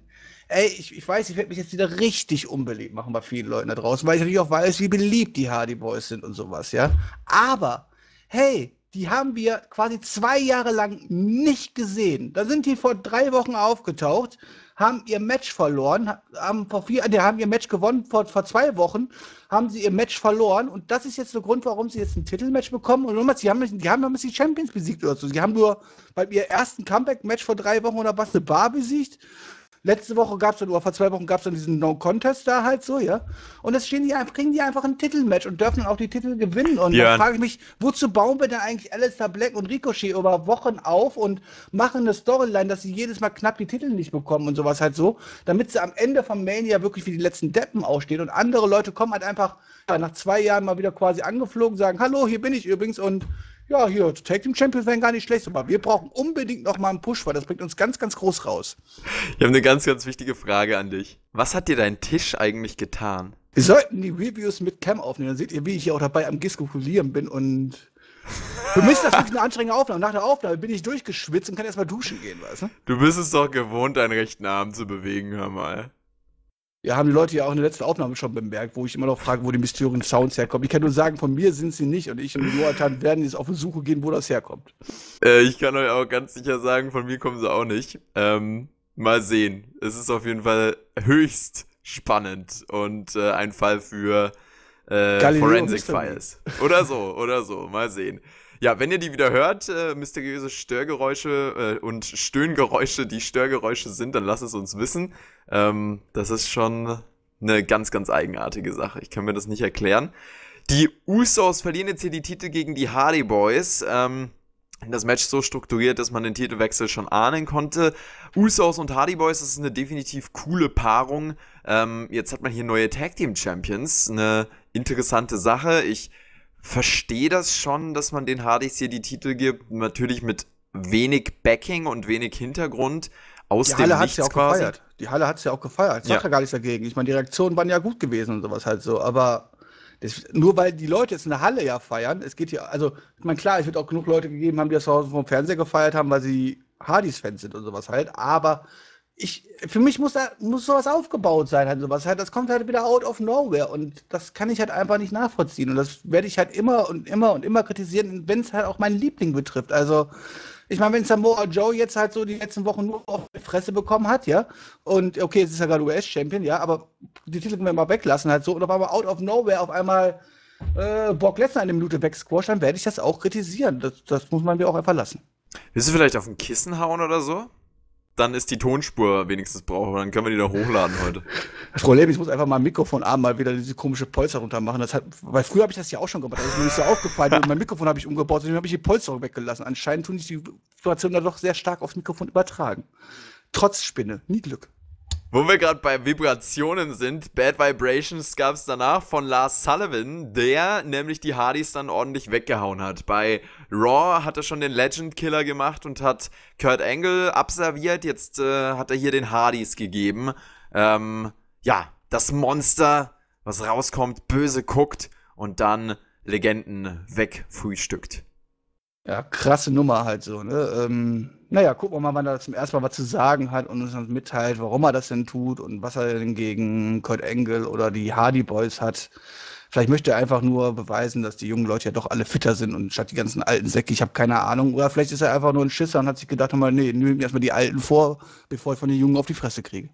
ey, ich, ich weiß, ich werde mich jetzt wieder richtig unbeliebt machen bei vielen Leuten da draußen, weil ich natürlich auch weiß, wie beliebt die Hardy Boys sind und sowas, ja. Aber, hey, die haben wir quasi zwei Jahre lang nicht gesehen. Da sind die vor drei Wochen aufgetaucht, haben ihr Match verloren, haben vor vier, äh, die haben ihr Match gewonnen, vor, vor zwei Wochen haben sie ihr Match verloren und das ist jetzt der Grund, warum sie jetzt ein Titelmatch bekommen und nochmals, die haben, die haben damals die Champions besiegt oder so. Die haben nur bei ihrem ersten Comeback-Match vor drei Wochen oder was eine Bar besiegt letzte Woche gab es dann, oder vor zwei Wochen gab es dann diesen No-Contest da halt so, ja. Und jetzt stehen die, kriegen die einfach ein Titelmatch und dürfen dann auch die Titel gewinnen. Und ja. dann frage ich mich, wozu bauen wir denn eigentlich Alistair Black und Ricochet über Wochen auf und machen eine Storyline, dass sie jedes Mal knapp die Titel nicht bekommen und sowas halt so, damit sie am Ende vom Mania wirklich wie die letzten Deppen ausstehen und andere Leute kommen halt einfach ja, nach zwei Jahren mal wieder quasi angeflogen, sagen, hallo, hier bin ich übrigens und ja, hier, Tag Team Champions wären gar nicht schlecht, aber wir brauchen unbedingt nochmal einen Push, weil das bringt uns ganz, ganz groß raus. Ich habe eine ganz, ganz wichtige Frage an dich. Was hat dir dein Tisch eigentlich getan? Wir sollten die Reviews mit Cam aufnehmen, dann seht ihr, wie ich hier auch dabei am Gestikulieren bin und Du mich das wirklich eine anstrengende Aufnahme. Nach der Aufnahme bin ich durchgeschwitzt und kann erstmal duschen gehen, weißt du? Du bist es doch gewohnt, deinen rechten Arm zu bewegen, hör mal ja, haben die Leute ja auch in der letzten Aufnahme schon bemerkt, wo ich immer noch frage, wo die mysteriösen Sounds herkommen. Ich kann nur sagen, von mir sind sie nicht und ich und Jonathan werden jetzt auf die Suche gehen, wo das herkommt. Äh, ich kann euch auch ganz sicher sagen, von mir kommen sie auch nicht. Ähm, mal sehen. Es ist auf jeden Fall höchst spannend und äh, ein Fall für äh, Forensic Files. Oder so, oder so. Mal sehen. Ja, wenn ihr die wieder hört, äh, mysteriöse Störgeräusche äh, und Stöhngeräusche, die Störgeräusche sind, dann lasst es uns wissen. Ähm, das ist schon eine ganz, ganz eigenartige Sache. Ich kann mir das nicht erklären. Die Usos verlieren jetzt hier die Titel gegen die Hardy Boys. Ähm, das Match so strukturiert, dass man den Titelwechsel schon ahnen konnte. Usos und Hardy Boys, das ist eine definitiv coole Paarung. Ähm, jetzt hat man hier neue Tag Team Champions. Eine interessante Sache. Ich verstehe das schon, dass man den Hardys hier die Titel gibt. Natürlich mit wenig Backing und wenig Hintergrund aus die Halle hat es ja auch quasi. gefeiert. Die Halle hat es ja auch gefeiert. Ich sage ja gar nichts dagegen. Ich meine, die Reaktionen waren ja gut gewesen und sowas halt so. Aber das, nur weil die Leute jetzt in der Halle ja feiern, es geht ja, also, ich meine, klar, es wird auch genug Leute gegeben haben, die das zu Hause vom Fernseher gefeiert haben, weil sie Hardys-Fans sind und sowas halt. Aber ich, für mich muss da muss sowas aufgebaut sein, halt sowas halt, Das kommt halt wieder out of nowhere und das kann ich halt einfach nicht nachvollziehen und das werde ich halt immer und immer und immer kritisieren, wenn es halt auch meinen Liebling betrifft. Also ich meine, wenn Samoa Joe jetzt halt so die letzten Wochen nur auf die Fresse bekommen hat, ja, und okay, es ist ja gerade US-Champion, ja, aber die Titel können wir mal weglassen halt so und auf einmal out of nowhere auf einmal äh, Brock Lesnar eine Minute wegsquash, dann werde ich das auch kritisieren. Das, das muss man mir auch einfach lassen. Willst du vielleicht auf ein Kissen hauen oder so? dann ist die Tonspur wenigstens brauchbar. Dann können wir die da hochladen heute. Das Problem ist, ich muss einfach mal ein Mikrofonarm mal wieder diese komische Polster runter machen. Das hat, weil früher habe ich das ja auch schon gemacht. Das ist mir nicht so aufgefallen. mein Mikrofon habe ich umgebaut, deswegen habe ich die Polsterung weggelassen. Anscheinend tun sich die Situation da doch sehr stark aufs Mikrofon übertragen. Trotz Spinne. Nie Glück. Wo wir gerade bei Vibrationen sind, Bad Vibrations gab es danach von Lars Sullivan, der nämlich die Hardys dann ordentlich weggehauen hat. Bei Raw hat er schon den Legend Killer gemacht und hat Kurt Angle abserviert. Jetzt äh, hat er hier den Hardys gegeben. Ähm, ja, das Monster, was rauskommt, böse guckt und dann Legenden wegfrühstückt. Ja, krasse Nummer halt so. Ne? Ähm, naja, gucken wir mal, wann er zum ersten Mal was zu sagen hat und uns dann mitteilt, warum er das denn tut und was er denn gegen Kurt Engel oder die Hardy Boys hat. Vielleicht möchte er einfach nur beweisen, dass die jungen Leute ja doch alle fitter sind und statt die ganzen alten Säcke, ich habe keine Ahnung. Oder vielleicht ist er einfach nur ein Schisser und hat sich gedacht, nee, nimm mir erstmal die Alten vor, bevor ich von den Jungen auf die Fresse kriege.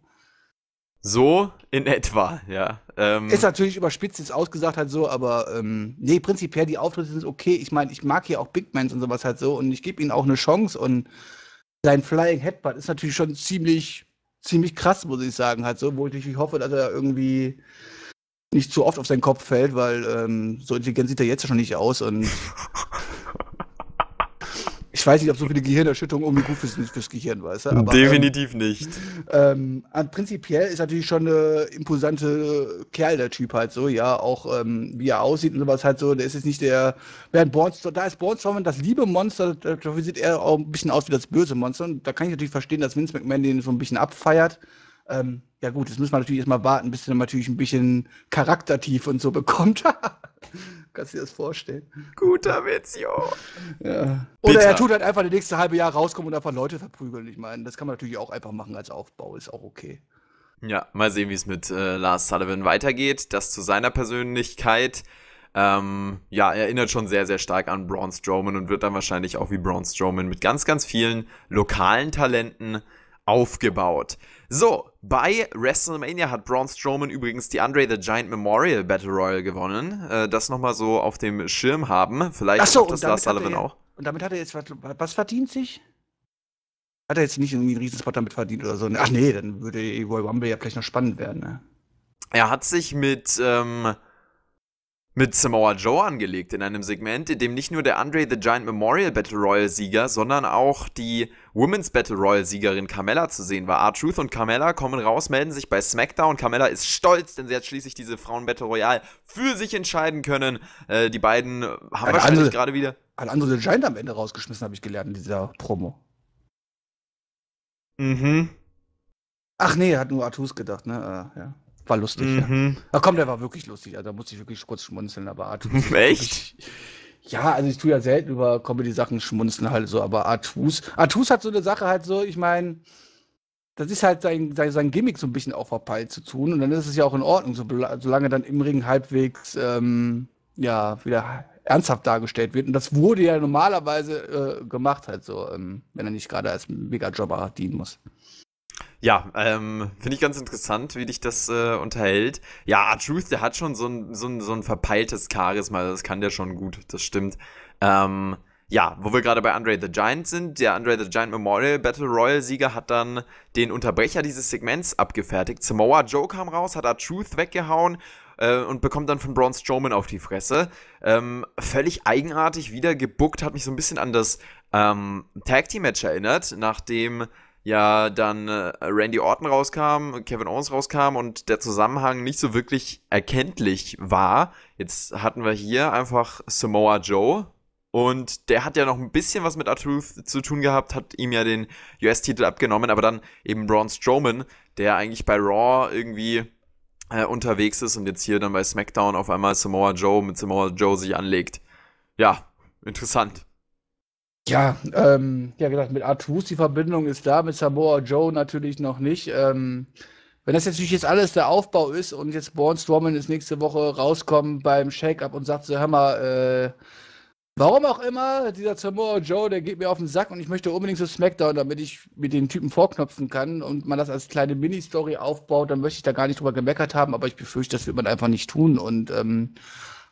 So in etwa, ja. Ähm, ist natürlich überspitzt ist ausgesagt halt so, aber ähm, nee, prinzipiell die Auftritte sind okay. Ich meine, ich mag hier auch Big Mans und sowas halt so und ich gebe ihnen auch eine Chance und sein Flying Headbutt ist natürlich schon ziemlich, ziemlich krass, muss ich sagen, halt so, wo ich natürlich hoffe, dass er irgendwie nicht zu oft auf seinen Kopf fällt, weil ähm, so intelligent sieht er jetzt schon nicht aus und ich weiß nicht, ob so viele Gehirnerschüttungen irgendwie gut sind fürs Gehirn, weißt du? Aber, ähm, Definitiv ähm, nicht. Ähm, äh, prinzipiell ist natürlich schon eine imposante Kerl, der Typ halt so, ja, auch ähm, wie er aussieht und sowas halt so. Der ist jetzt nicht der, während Bornstorm, da ist Bornstorm das liebe Monster, dafür sieht er auch ein bisschen aus wie das böse Monster. Und da kann ich natürlich verstehen, dass Vince McMahon den so ein bisschen abfeiert. Ähm, ja gut, das müssen wir natürlich erstmal warten, bis er natürlich ein bisschen Charaktertief und so bekommt. Kannst du dir das vorstellen? Guter Witz, jo. Ja. Oder er tut halt einfach das nächste halbe Jahr rauskommen und einfach Leute verprügeln. Ich meine, das kann man natürlich auch einfach machen als Aufbau, ist auch okay. Ja, mal sehen, wie es mit äh, Lars Sullivan weitergeht. Das zu seiner Persönlichkeit. Ähm, ja, erinnert schon sehr, sehr stark an Braun Strowman und wird dann wahrscheinlich auch wie Braun Strowman mit ganz, ganz vielen lokalen Talenten aufgebaut. So, bei WrestleMania hat Braun Strowman übrigens die Andre the Giant Memorial Battle Royal gewonnen. Äh, das nochmal so auf dem Schirm haben. Vielleicht so, das Lars Sullivan auch. Und damit hat er jetzt was, was verdient sich? Hat er jetzt nicht irgendwie einen Riesenspot damit verdient oder so? Ach nee, dann würde Royal Wumble ja vielleicht noch spannend werden, ne? Er hat sich mit, ähm, mit Samoa Joe angelegt in einem Segment, in dem nicht nur der Andre the Giant Memorial Battle Royal Sieger, sondern auch die Women's Battle Royal Siegerin Carmella zu sehen war. R-Truth und Carmella kommen raus, melden sich bei SmackDown. Carmella ist stolz, denn sie hat schließlich diese Frauen Battle Royale für sich entscheiden können. Äh, die beiden haben eine wahrscheinlich gerade wieder. Ein Andre the Giant am Ende rausgeschmissen, habe ich gelernt in dieser Promo. Mhm. Ach nee, hat nur Artus gedacht, ne? Äh, ja. War lustig, mhm. ja. Na komm, der war wirklich lustig. Also, da musste ich wirklich kurz schmunzeln, aber Artus. Echt? ja, also ich tue ja selten über Comedy-Sachen schmunzeln halt so, aber Artus. Artus hat so eine Sache halt so, ich meine, das ist halt sein, sein, sein Gimmick so ein bisschen auch verpeilt zu tun und dann ist es ja auch in Ordnung, so, solange dann im Ring halbwegs, ähm, ja, wieder ernsthaft dargestellt wird. Und das wurde ja normalerweise äh, gemacht halt so, ähm, wenn er nicht gerade als Mega-Jobber dienen muss. Ja, ähm, finde ich ganz interessant, wie dich das äh, unterhält. Ja, ah, Truth, der hat schon so ein, so ein, so ein verpeiltes Charisma, das kann der schon gut, das stimmt. Ähm, ja, wo wir gerade bei Andre the Giant sind, der Andre the Giant Memorial Battle Royal Sieger hat dann den Unterbrecher dieses Segments abgefertigt. Samoa Joe kam raus, hat Truth weggehauen äh, und bekommt dann von Braun Strowman auf die Fresse. Ähm, völlig eigenartig wieder gebuckt, hat mich so ein bisschen an das ähm, Tag Team Match erinnert, nachdem ja dann äh, Randy Orton rauskam, Kevin Owens rauskam und der Zusammenhang nicht so wirklich erkenntlich war. Jetzt hatten wir hier einfach Samoa Joe und der hat ja noch ein bisschen was mit Artruth zu tun gehabt, hat ihm ja den US-Titel abgenommen, aber dann eben Braun Strowman, der eigentlich bei Raw irgendwie äh, unterwegs ist und jetzt hier dann bei SmackDown auf einmal Samoa Joe mit Samoa Joe sich anlegt. Ja, interessant. Ja, ähm, ja gesagt, mit Artus die Verbindung ist da, mit Samoa Joe natürlich noch nicht. Ähm, wenn das jetzt natürlich jetzt alles der Aufbau ist und jetzt Born Strowman ist nächste Woche rauskommen beim Shake-Up und sagt so, hör mal, äh, warum auch immer, dieser Samoa Joe, der geht mir auf den Sack und ich möchte unbedingt so SmackDown, damit ich mit den Typen vorknöpfen kann und man das als kleine Mini-Story aufbaut, dann möchte ich da gar nicht drüber gemeckert haben, aber ich befürchte, das wird man einfach nicht tun und ähm,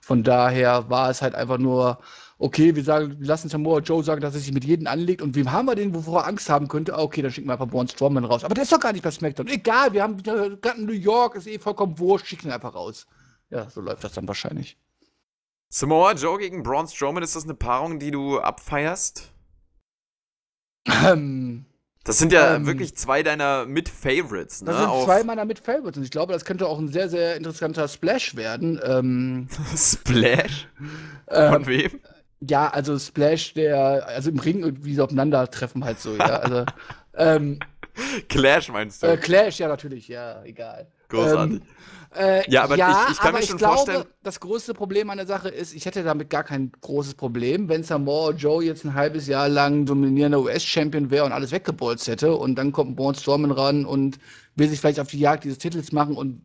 von daher war es halt einfach nur, okay, wir, sagen, wir lassen Samoa Joe sagen, dass er sich mit jedem anlegt und wem haben wir den, wovor er Angst haben könnte? Ah, okay, dann schicken wir einfach Braun Strowman raus. Aber der ist doch gar nicht bei SmackDown. Egal, wir haben gerade New York, ist eh vollkommen wurscht, schicken ihn einfach raus. Ja, so läuft das dann wahrscheinlich. Samoa Joe gegen Braun Strowman, ist das eine Paarung, die du abfeierst? Ähm, das sind ja ähm, wirklich zwei deiner Mit-Favorites. Ne? Das sind zwei meiner Mit-Favorites. Und ich glaube, das könnte auch ein sehr, sehr interessanter Splash werden. Ähm, Splash? Von ähm, wem? Ja, also Splash, der, also im Ring, wie sie aufeinandertreffen halt so, ja. Also, ähm, Clash meinst du? Äh, Clash, ja, natürlich, ja, egal. Großartig. Ähm, äh, ja, aber ja, ich, ich kann aber mir schon glaube, vorstellen. Das größte Problem an der Sache ist, ich hätte damit gar kein großes Problem, wenn Samoa Joe jetzt ein halbes Jahr lang dominierender US-Champion wäre und alles weggebolzt hätte und dann kommt Braun Strowman ran und will sich vielleicht auf die Jagd dieses Titels machen und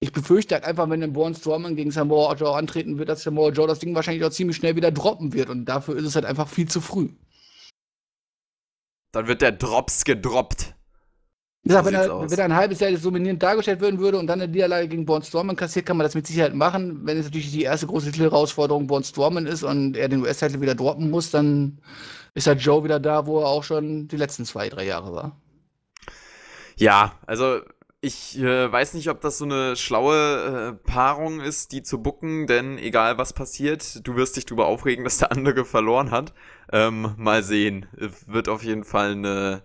ich befürchte halt einfach, wenn ein Braun Strowman gegen Samoa Joe antreten wird, dass Samoa Joe das Ding wahrscheinlich auch ziemlich schnell wieder droppen wird und dafür ist es halt einfach viel zu früh. Dann wird der Drops gedroppt. Wie gesagt, wenn er, wenn er, ein halbes Jahr jetzt dominierend dargestellt werden würde und dann eine Niederlage gegen Born Storman kassiert, kann man das mit Sicherheit machen. Wenn es natürlich die erste große Herausforderung Born Storman ist und er den US-Titel wieder droppen muss, dann ist halt Joe wieder da, wo er auch schon die letzten zwei, drei Jahre war. Ja, also ich äh, weiß nicht, ob das so eine schlaue äh, Paarung ist, die zu bucken, denn egal was passiert, du wirst dich darüber aufregen, dass der andere verloren hat. Ähm, mal sehen. Wird auf jeden Fall eine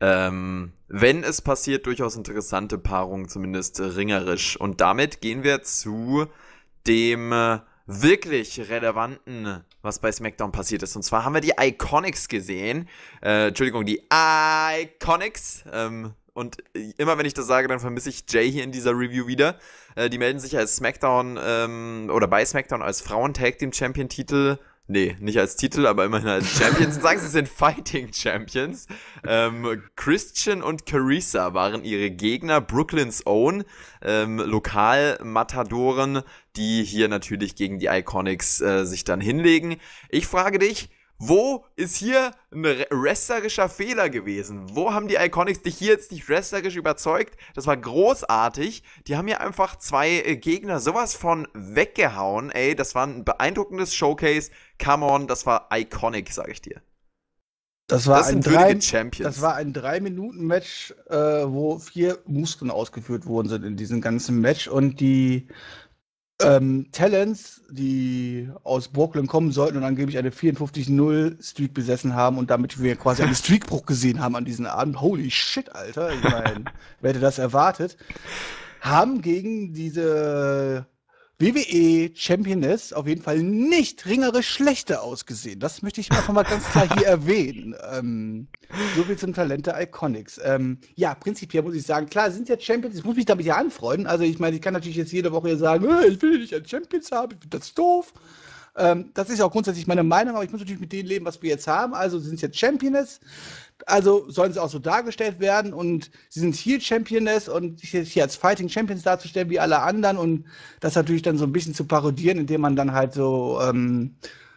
ähm, wenn es passiert, durchaus interessante Paarungen, zumindest ringerisch. Und damit gehen wir zu dem äh, wirklich relevanten, was bei SmackDown passiert ist. Und zwar haben wir die Iconics gesehen. Äh, Entschuldigung, die Iconics. Ähm, und immer wenn ich das sage, dann vermisse ich Jay hier in dieser Review wieder. Äh, die melden sich als SmackDown ähm, oder bei SmackDown als Frauen-Tag-Team-Champion-Titel Nee, nicht als Titel, aber immerhin als Champions. sagen sie sind Fighting Champions. Ähm, Christian und Carissa waren ihre Gegner, Brooklyn's Own, ähm, lokal die hier natürlich gegen die Iconics äh, sich dann hinlegen. Ich frage dich, wo ist hier ein wrestlerischer Fehler gewesen? Wo haben die Iconics dich hier jetzt nicht wrestlerisch überzeugt? Das war großartig. Die haben hier einfach zwei äh, Gegner sowas von weggehauen. Ey, das war ein beeindruckendes Showcase. Come on, das war iconic, sag ich dir. Das war, das, ein drei, das war ein drei, Minuten Match, äh, wo vier Muskeln ausgeführt worden sind in diesem ganzen Match und die ähm, Talents, die aus Brooklyn kommen sollten und angeblich eine 54-0-Streak besessen haben und damit wir quasi einen Streakbruch gesehen haben an diesem Abend. Holy shit, Alter. Ich meine, wer hätte das erwartet? Haben gegen diese WWE Championess auf jeden Fall nicht ringerisch schlechter ausgesehen. Das möchte ich einfach mal ganz klar hier erwähnen. Ähm, so viel zum Talent der Iconics. Ähm, ja, prinzipiell muss ich sagen, klar, sind ja Champions, ich muss mich damit ja anfreunden. Also ich meine, ich kann natürlich jetzt jede Woche sagen, ich will nicht ein Champions haben, ich finde das doof. Ähm, das ist ja auch grundsätzlich meine Meinung, aber ich muss natürlich mit dem leben, was wir jetzt haben. Also sind jetzt Championess. Also sollen sie auch so dargestellt werden und sie sind Heel Championess und hier als Fighting Champions darzustellen wie alle anderen und das natürlich dann so ein bisschen zu parodieren, indem man dann halt so ähm,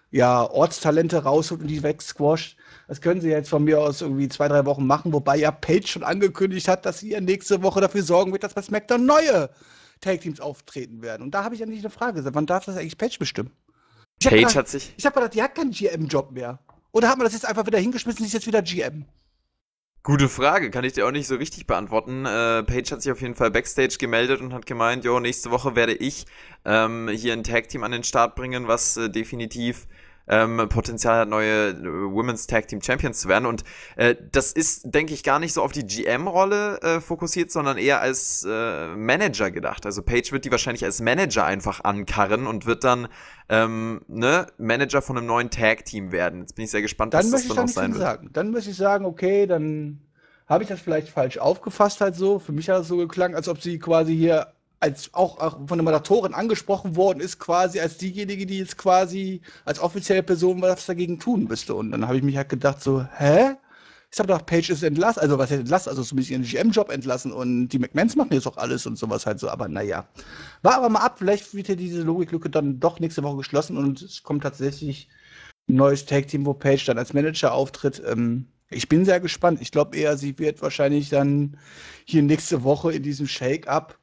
ja, Ortstalente rausholt und die wegsquasht. Das können sie jetzt von mir aus irgendwie zwei, drei Wochen machen, wobei ja Paige schon angekündigt hat, dass sie ja nächste Woche dafür sorgen wird, dass bei SmackDown neue Tag-Teams auftreten werden. Und da habe ich eigentlich eine Frage. gesagt: Wann darf das eigentlich Paige bestimmen? Ich Page grad, hat sich. Ich habe gedacht, die hat keinen GM-Job mehr. Oder hat man das jetzt einfach wieder hingeschmissen, und ist jetzt wieder GM? Gute Frage, kann ich dir auch nicht so richtig beantworten. Äh, Page hat sich auf jeden Fall backstage gemeldet und hat gemeint, jo, nächste Woche werde ich ähm, hier ein Tag Team an den Start bringen, was äh, definitiv ähm, Potenzial hat, neue äh, Women's Tag Team Champions zu werden. Und äh, das ist, denke ich, gar nicht so auf die GM-Rolle äh, fokussiert, sondern eher als äh, Manager gedacht. Also Paige wird die wahrscheinlich als Manager einfach ankarren und wird dann ähm, ne, Manager von einem neuen Tag Team werden. Jetzt bin ich sehr gespannt, dann was das dann, auch sein wird. Dann möchte ich sagen, okay, dann habe ich das vielleicht falsch aufgefasst halt so. Für mich hat das so geklangt, als ob sie quasi hier als auch, auch, von der Moderatorin angesprochen worden ist, quasi als diejenige, die jetzt quasi als offizielle Person was dagegen tun müsste. Und dann habe ich mich halt gedacht, so, hä? Ich habe gedacht, Page ist entlassen, also was heißt entlassen, also so ein bisschen GM-Job entlassen und die McMans machen jetzt auch alles und sowas halt so, aber naja. War aber mal ab, vielleicht wird hier diese Logiklücke dann doch nächste Woche geschlossen und es kommt tatsächlich ein neues Tag-Team, wo Page dann als Manager auftritt. Ähm, ich bin sehr gespannt. Ich glaube eher, sie wird wahrscheinlich dann hier nächste Woche in diesem Shake-Up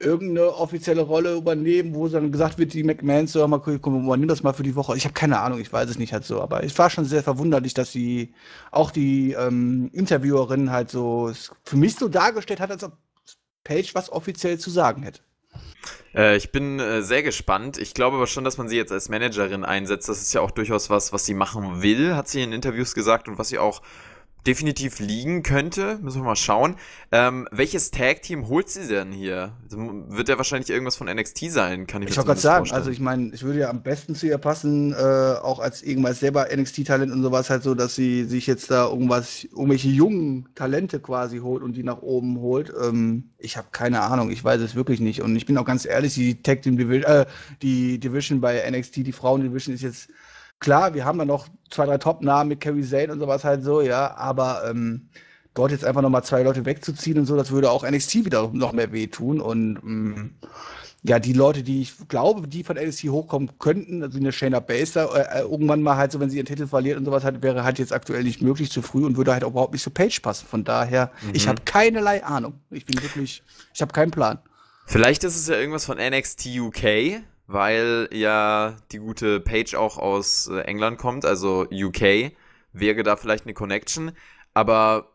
irgendeine offizielle Rolle übernehmen, wo dann gesagt wird, die McMahons, so, mal, komm, übernimm das mal für die Woche. Ich habe keine Ahnung, ich weiß es nicht halt so, aber es war schon sehr verwunderlich, dass sie auch die ähm, Interviewerin halt so für mich so dargestellt hat, als ob Page was offiziell zu sagen hätte. Äh, ich bin äh, sehr gespannt. Ich glaube aber schon, dass man sie jetzt als Managerin einsetzt. Das ist ja auch durchaus was, was sie machen will, hat sie in Interviews gesagt und was sie auch definitiv liegen könnte. Müssen wir mal schauen. Ähm, welches Tag-Team holt sie denn hier? Also, wird ja wahrscheinlich irgendwas von NXT sein, kann ich Ich wollte gerade sagen, vorstellen. also ich meine, ich würde ja am besten zu ihr passen, äh, auch als irgendwas selber NXT-Talent und sowas, halt so, dass sie sich jetzt da irgendwas, irgendwelche jungen Talente quasi holt und die nach oben holt. Ähm, ich habe keine Ahnung, ich weiß es wirklich nicht. Und ich bin auch ganz ehrlich, die Tag-Team, äh, die Division bei NXT, die Frauen-Division ist jetzt klar, wir haben ja noch zwei, drei Top-Namen mit Carrie Zane und sowas halt so, ja, aber ähm, dort jetzt einfach nochmal zwei Leute wegzuziehen und so, das würde auch NXT wieder noch mehr wehtun und ähm, ja, die Leute, die ich glaube, die von NXT hochkommen könnten, also eine Shayna Baszler, äh, äh, irgendwann mal halt so, wenn sie ihren Titel verliert und sowas halt, wäre halt jetzt aktuell nicht möglich zu früh und würde halt auch überhaupt nicht zu Page passen. Von daher, mhm. ich habe keinerlei Ahnung. Ich bin wirklich, ich habe keinen Plan. Vielleicht ist es ja irgendwas von NXT UK, weil ja die gute Page auch aus äh, England kommt, also UK, wäre da vielleicht eine Connection. Aber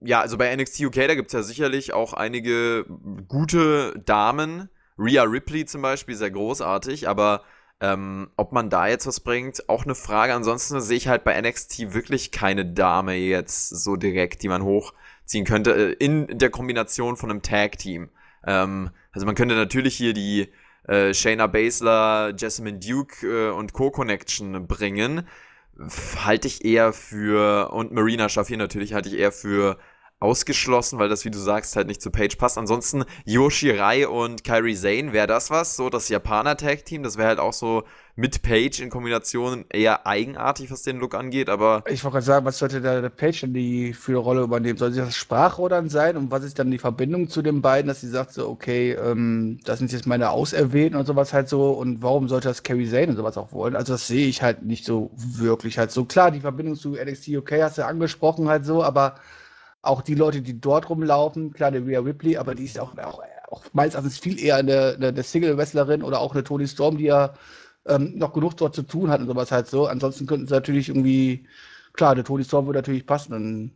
ja, also bei NXT UK, da gibt es ja sicherlich auch einige gute Damen. Rhea Ripley zum Beispiel, sehr großartig, aber ähm, ob man da jetzt was bringt, auch eine Frage. Ansonsten sehe ich halt bei NXT wirklich keine Dame jetzt so direkt, die man hochziehen könnte, äh, in der Kombination von einem Tag-Team. Ähm, also man könnte natürlich hier die äh, Shayna Baszler, Jessamine Duke äh, und Co-Connection bringen, halte ich eher für, und Marina Schaffier natürlich, halte ich eher für ausgeschlossen, weil das, wie du sagst, halt nicht zu Page passt. Ansonsten Yoshi Rai und Kairi Zane, wäre das was? So das Japaner-Tag-Team, das wäre halt auch so mit Page in Kombination eher eigenartig, was den Look angeht, aber. Ich wollte gerade sagen, was sollte da der Page denn die für eine Rolle übernehmen? Sollte das Sprachrohr dann sein? Und was ist dann die Verbindung zu den beiden, dass sie sagt so, okay, ähm, das sind jetzt meine Auserwählten und sowas halt so und warum sollte das Carrie Zane und sowas auch wollen? Also das sehe ich halt nicht so wirklich halt so. Klar, die Verbindung zu NXT UK hast du angesprochen halt so, aber auch die Leute, die dort rumlaufen, klar, der Rhea Ripley, aber die ist auch, auch, auch meines Erachtens viel eher eine, eine Single-Wrestlerin oder auch eine Toni Storm, die ja ähm, noch genug dort zu tun hat und sowas halt so. Ansonsten könnten sie natürlich irgendwie, klar, eine Toni Storm würde natürlich passen dann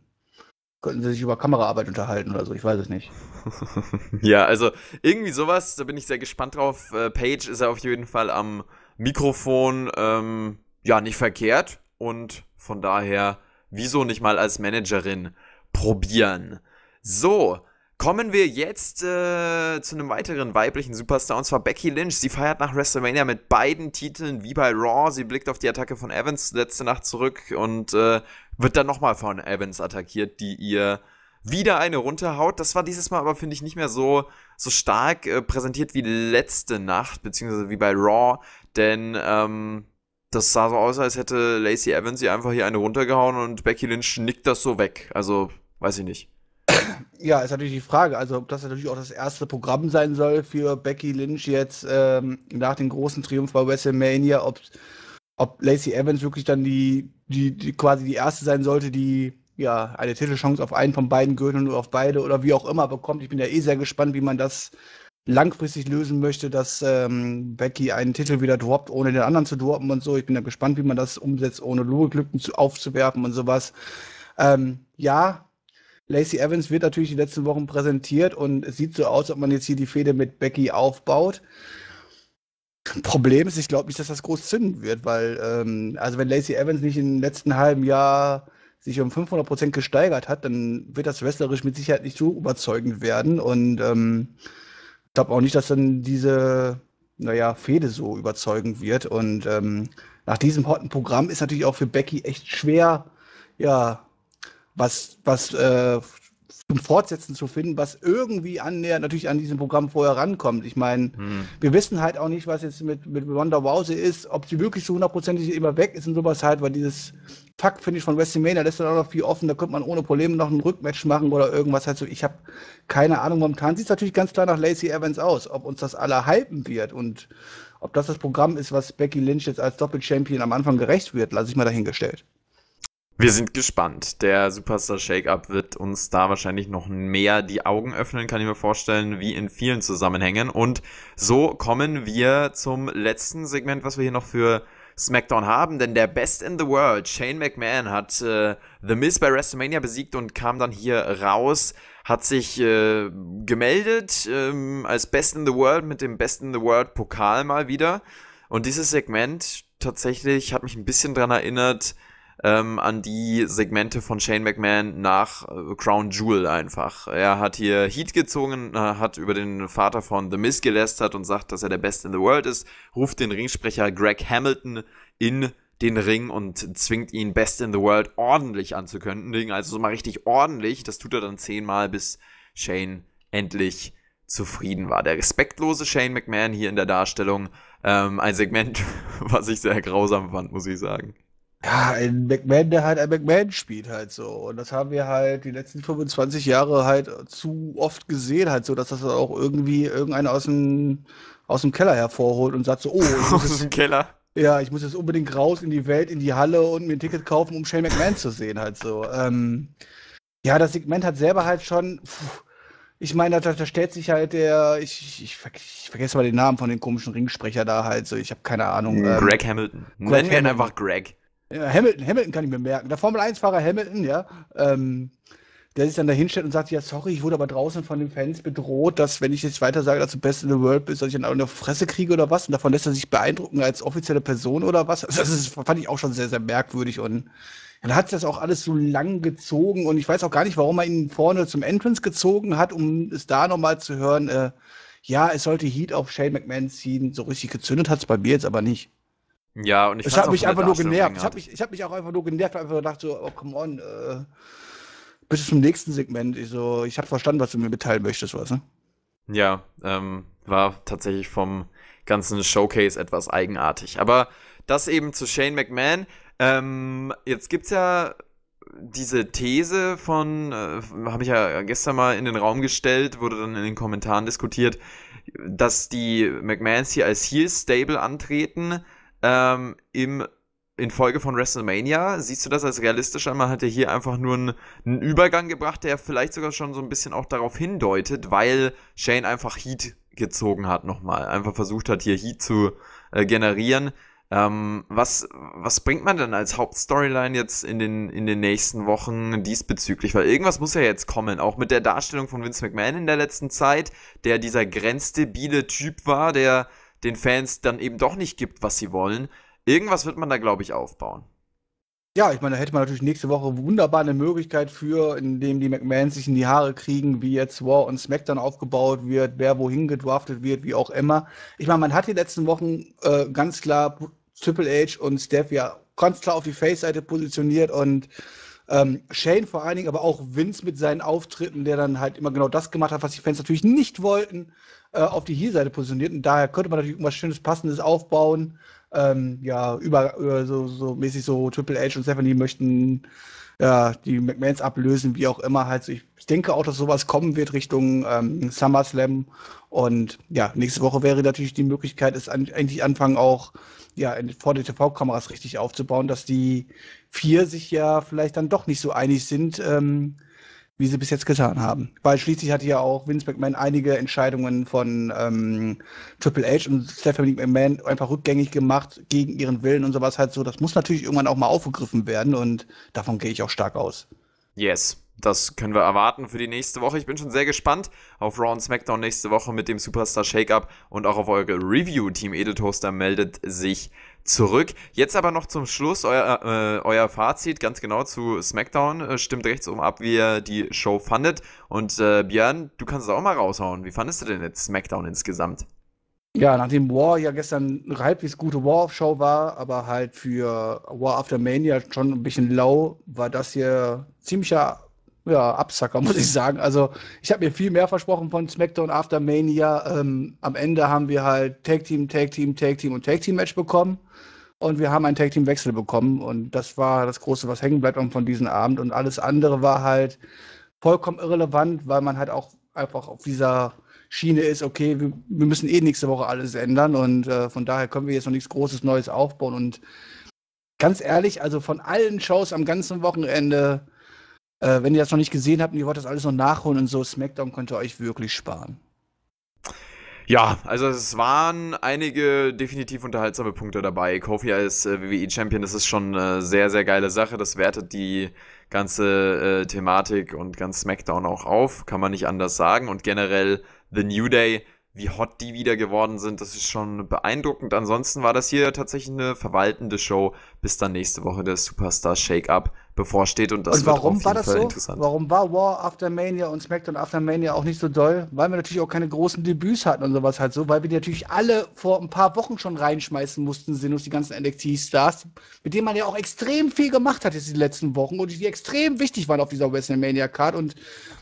könnten sie sich über Kameraarbeit unterhalten oder so, ich weiß es nicht. ja, also irgendwie sowas, da bin ich sehr gespannt drauf. Äh, Page ist ja auf jeden Fall am Mikrofon, ähm, ja, nicht verkehrt und von daher, wieso nicht mal als Managerin? probieren. So, Kommen wir jetzt äh, zu einem weiteren weiblichen Superstar, und zwar Becky Lynch. Sie feiert nach WrestleMania mit beiden Titeln wie bei Raw. Sie blickt auf die Attacke von Evans letzte Nacht zurück und äh, wird dann nochmal von Evans attackiert, die ihr wieder eine runterhaut. Das war dieses Mal aber, finde ich, nicht mehr so, so stark äh, präsentiert wie letzte Nacht, beziehungsweise wie bei Raw, denn ähm, das sah so aus, als hätte Lacey Evans ihr einfach hier eine runtergehauen und Becky Lynch nickt das so weg. Also Weiß ich nicht. Ja, ist natürlich die Frage. Also, ob das natürlich auch das erste Programm sein soll für Becky Lynch jetzt ähm, nach dem großen Triumph bei WrestleMania, ob, ob Lacey Evans wirklich dann die, die, die quasi die erste sein sollte, die ja eine Titelchance auf einen von beiden Gürteln oder auf beide oder wie auch immer bekommt. Ich bin ja eh sehr gespannt, wie man das langfristig lösen möchte, dass ähm, Becky einen Titel wieder droppt, ohne den anderen zu droppen und so. Ich bin ja gespannt, wie man das umsetzt, ohne Logiklücken aufzuwerfen und sowas. Ähm, ja, Lacey Evans wird natürlich die letzten Wochen präsentiert und es sieht so aus, als ob man jetzt hier die Fehde mit Becky aufbaut. Problem ist, ich glaube nicht, dass das groß zünden wird, weil, ähm, also wenn Lacey Evans nicht im letzten halben Jahr sich um 500 Prozent gesteigert hat, dann wird das wrestlerisch mit Sicherheit nicht so überzeugend werden und ähm, ich glaube auch nicht, dass dann diese, naja, Fehde so überzeugend wird und ähm, nach diesem harten Programm ist natürlich auch für Becky echt schwer, ja, was, was äh, zum Fortsetzen zu finden, was irgendwie annähernd natürlich an diesem Programm vorher rankommt. Ich meine, hm. wir wissen halt auch nicht, was jetzt mit, mit Ronda Rousey ist, ob sie wirklich so hundertprozentig immer weg ist und sowas halt, weil dieses Fakt, finde ich, von WrestleMania lässt dann auch noch viel offen, da könnte man ohne Probleme noch ein Rückmatch machen oder irgendwas halt so. Ich habe keine Ahnung, momentan sieht natürlich ganz klar nach Lacey Evans aus, ob uns das alle hypen wird und ob das das Programm ist, was Becky Lynch jetzt als Doppel-Champion am Anfang gerecht wird, lasse ich mal dahingestellt. Wir sind gespannt. Der Superstar Shake-Up wird uns da wahrscheinlich noch mehr die Augen öffnen, kann ich mir vorstellen, wie in vielen Zusammenhängen. Und so kommen wir zum letzten Segment, was wir hier noch für SmackDown haben, denn der Best in the World, Shane McMahon, hat äh, The Miz bei WrestleMania besiegt und kam dann hier raus, hat sich äh, gemeldet ähm, als Best in the World mit dem Best in the World Pokal mal wieder. Und dieses Segment tatsächlich hat mich ein bisschen dran erinnert, ähm, an die Segmente von Shane McMahon nach äh, Crown Jewel einfach. Er hat hier Heat gezogen, äh, hat über den Vater von The Miz gelästert und sagt, dass er der Best in the World ist, ruft den Ringsprecher Greg Hamilton in den Ring und zwingt ihn Best in the World ordentlich anzukündigen. Also so mal richtig ordentlich. Das tut er dann zehnmal, bis Shane endlich zufrieden war. Der respektlose Shane McMahon hier in der Darstellung. Ähm, ein Segment, was ich sehr grausam fand, muss ich sagen. Ja, ein McMahon, der halt ein McMahon spielt halt so. Und das haben wir halt die letzten 25 Jahre halt zu oft gesehen halt so, dass das auch irgendwie irgendeiner aus dem, aus dem Keller hervorholt und sagt so, oh. Aus dem Keller? Ja, ich muss jetzt unbedingt raus in die Welt, in die Halle und mir ein Ticket kaufen, um Shane McMahon zu sehen halt so. Ähm, ja, das Segment hat selber halt schon, pff, ich meine, da, da, stellt sich halt der, ich, ich, ich, vergesse mal den Namen von dem komischen Ringsprecher da halt so, ich habe keine Ahnung. Hm, ähm, Greg Hamilton. Greg Nennen wir ihn einfach Greg. Ja, Hamilton, Hamilton kann ich mir merken. Der Formel-1-Fahrer Hamilton, ja, ähm, der sich dann da hinstellt und sagt, ja, sorry, ich wurde aber draußen von den Fans bedroht, dass wenn ich jetzt weiter sage, dass du Best in the World bist, dass ich dann auch eine Fresse kriege oder was. Und davon lässt er sich beeindrucken als offizielle Person oder was. Also das ist, fand ich auch schon sehr, sehr merkwürdig. Und dann hat das auch alles so lang gezogen. Und ich weiß auch gar nicht, warum er ihn vorne zum Entrance gezogen hat, um es da nochmal zu hören. Äh, ja, es sollte Heat auf Shane McMahon ziehen. So richtig gezündet hat es bei mir jetzt aber nicht. Ja, und ich, ich habe mich einfach nur genervt. Ich habe mich, hab mich auch einfach nur genervt, einfach gedacht so, oh, come on, äh, bis zum nächsten Segment. Ich so, ich habe verstanden, was du mir mitteilen möchtest, was, ne? Ja, ähm, war tatsächlich vom ganzen Showcase etwas eigenartig. Aber das eben zu Shane McMahon. Ähm, jetzt es ja diese These von, äh, habe ich ja gestern mal in den Raum gestellt, wurde dann in den Kommentaren diskutiert, dass die McMahons hier als Heel Stable antreten ähm, im in Folge von WrestleMania. Siehst du das als realistisch an? Man hat ja hier einfach nur einen, einen, Übergang gebracht, der vielleicht sogar schon so ein bisschen auch darauf hindeutet, weil Shane einfach Heat gezogen hat nochmal. Einfach versucht hat, hier Heat zu äh, generieren. Ähm, was, was bringt man denn als Hauptstoryline jetzt in den, in den nächsten Wochen diesbezüglich? Weil irgendwas muss ja jetzt kommen. Auch mit der Darstellung von Vince McMahon in der letzten Zeit, der dieser grenzdebile Typ war, der den Fans dann eben doch nicht gibt, was sie wollen. Irgendwas wird man da, glaube ich, aufbauen. Ja, ich meine, da hätte man natürlich nächste Woche wunderbar eine Möglichkeit für, indem die McMahon sich in die Haare kriegen, wie jetzt War und SmackDown aufgebaut wird, wer wohin gedraftet wird, wie auch immer. Ich meine, man hat die letzten Wochen äh, ganz klar Triple H und Steph ja ganz klar auf die Face-Seite positioniert und ähm, Shane vor allen Dingen, aber auch Vince mit seinen Auftritten, der dann halt immer genau das gemacht hat, was die Fans natürlich nicht wollten äh, auf die Heel-Seite positioniert und daher könnte man natürlich was Schönes, Passendes aufbauen. Ähm, ja, über, über, so, so mäßig so Triple H und Stephanie möchten ja, die McMahons ablösen, wie auch immer. Halt, ich denke auch, dass sowas kommen wird Richtung ähm, SummerSlam. Und ja, nächste Woche wäre natürlich die Möglichkeit, es an, eigentlich anfangen auch ja, in, vor den TV-Kameras richtig aufzubauen, dass die vier sich ja vielleicht dann doch nicht so einig sind, ähm, wie sie bis jetzt getan haben. Weil schließlich hat ja auch Vince McMahon einige Entscheidungen von ähm, Triple H und Stephanie McMahon einfach rückgängig gemacht gegen ihren Willen und sowas halt so. Das muss natürlich irgendwann auch mal aufgegriffen werden und davon gehe ich auch stark aus. Yes. Das können wir erwarten für die nächste Woche. Ich bin schon sehr gespannt auf Raw und SmackDown nächste Woche mit dem Superstar Shake-Up und auch auf eure Review. Team Edeltoaster meldet sich zurück. Jetzt aber noch zum Schluss euer, äh, euer Fazit ganz genau zu SmackDown. Äh, stimmt rechts oben ab, wie ihr die Show fandet. Und äh, Björn, du kannst es auch mal raushauen. Wie fandest du denn jetzt SmackDown insgesamt? Ja, nachdem War ja gestern eine halbwegs gute War-Show war, aber halt für War After Mania schon ein bisschen low, war das hier ziemlicher ja, Absacker, muss ich sagen. Also, ich habe mir viel mehr versprochen von SmackDown After Mania. Ähm, am Ende haben wir halt Tag Team, Tag Team, Tag Team und Tag Team Match bekommen. Und wir haben einen Tag Team Wechsel bekommen und das war das Große, was hängen bleibt von diesem Abend. Und alles andere war halt vollkommen irrelevant, weil man halt auch einfach auf dieser Schiene ist, okay, wir, wir müssen eh nächste Woche alles ändern und äh, von daher können wir jetzt noch nichts Großes Neues aufbauen. Und ganz ehrlich, also von allen Shows am ganzen Wochenende, äh, wenn ihr das noch nicht gesehen habt und ihr wollt das alles noch nachholen und so, SmackDown könnt ihr euch wirklich sparen. Ja, also es waren einige definitiv unterhaltsame Punkte dabei. Kofi als äh, WWE-Champion, das ist schon eine äh, sehr, sehr geile Sache. Das wertet die ganze äh, Thematik und ganz SmackDown auch auf, kann man nicht anders sagen. Und generell The New Day, wie hot die wieder geworden sind, das ist schon beeindruckend. Ansonsten war das hier tatsächlich eine verwaltende Show, bis dann nächste Woche der Superstar Shake-Up bevorsteht und das und warum war das Fall so? interessant. Warum war War After Mania und SmackDown After Mania auch nicht so doll? Weil wir natürlich auch keine großen Debüts hatten und sowas halt so, weil wir die natürlich alle vor ein paar Wochen schon reinschmeißen mussten, sind uns die ganzen NXT-Stars, mit denen man ja auch extrem viel gemacht hat jetzt die letzten Wochen und die extrem wichtig waren auf dieser WrestleMania-Card und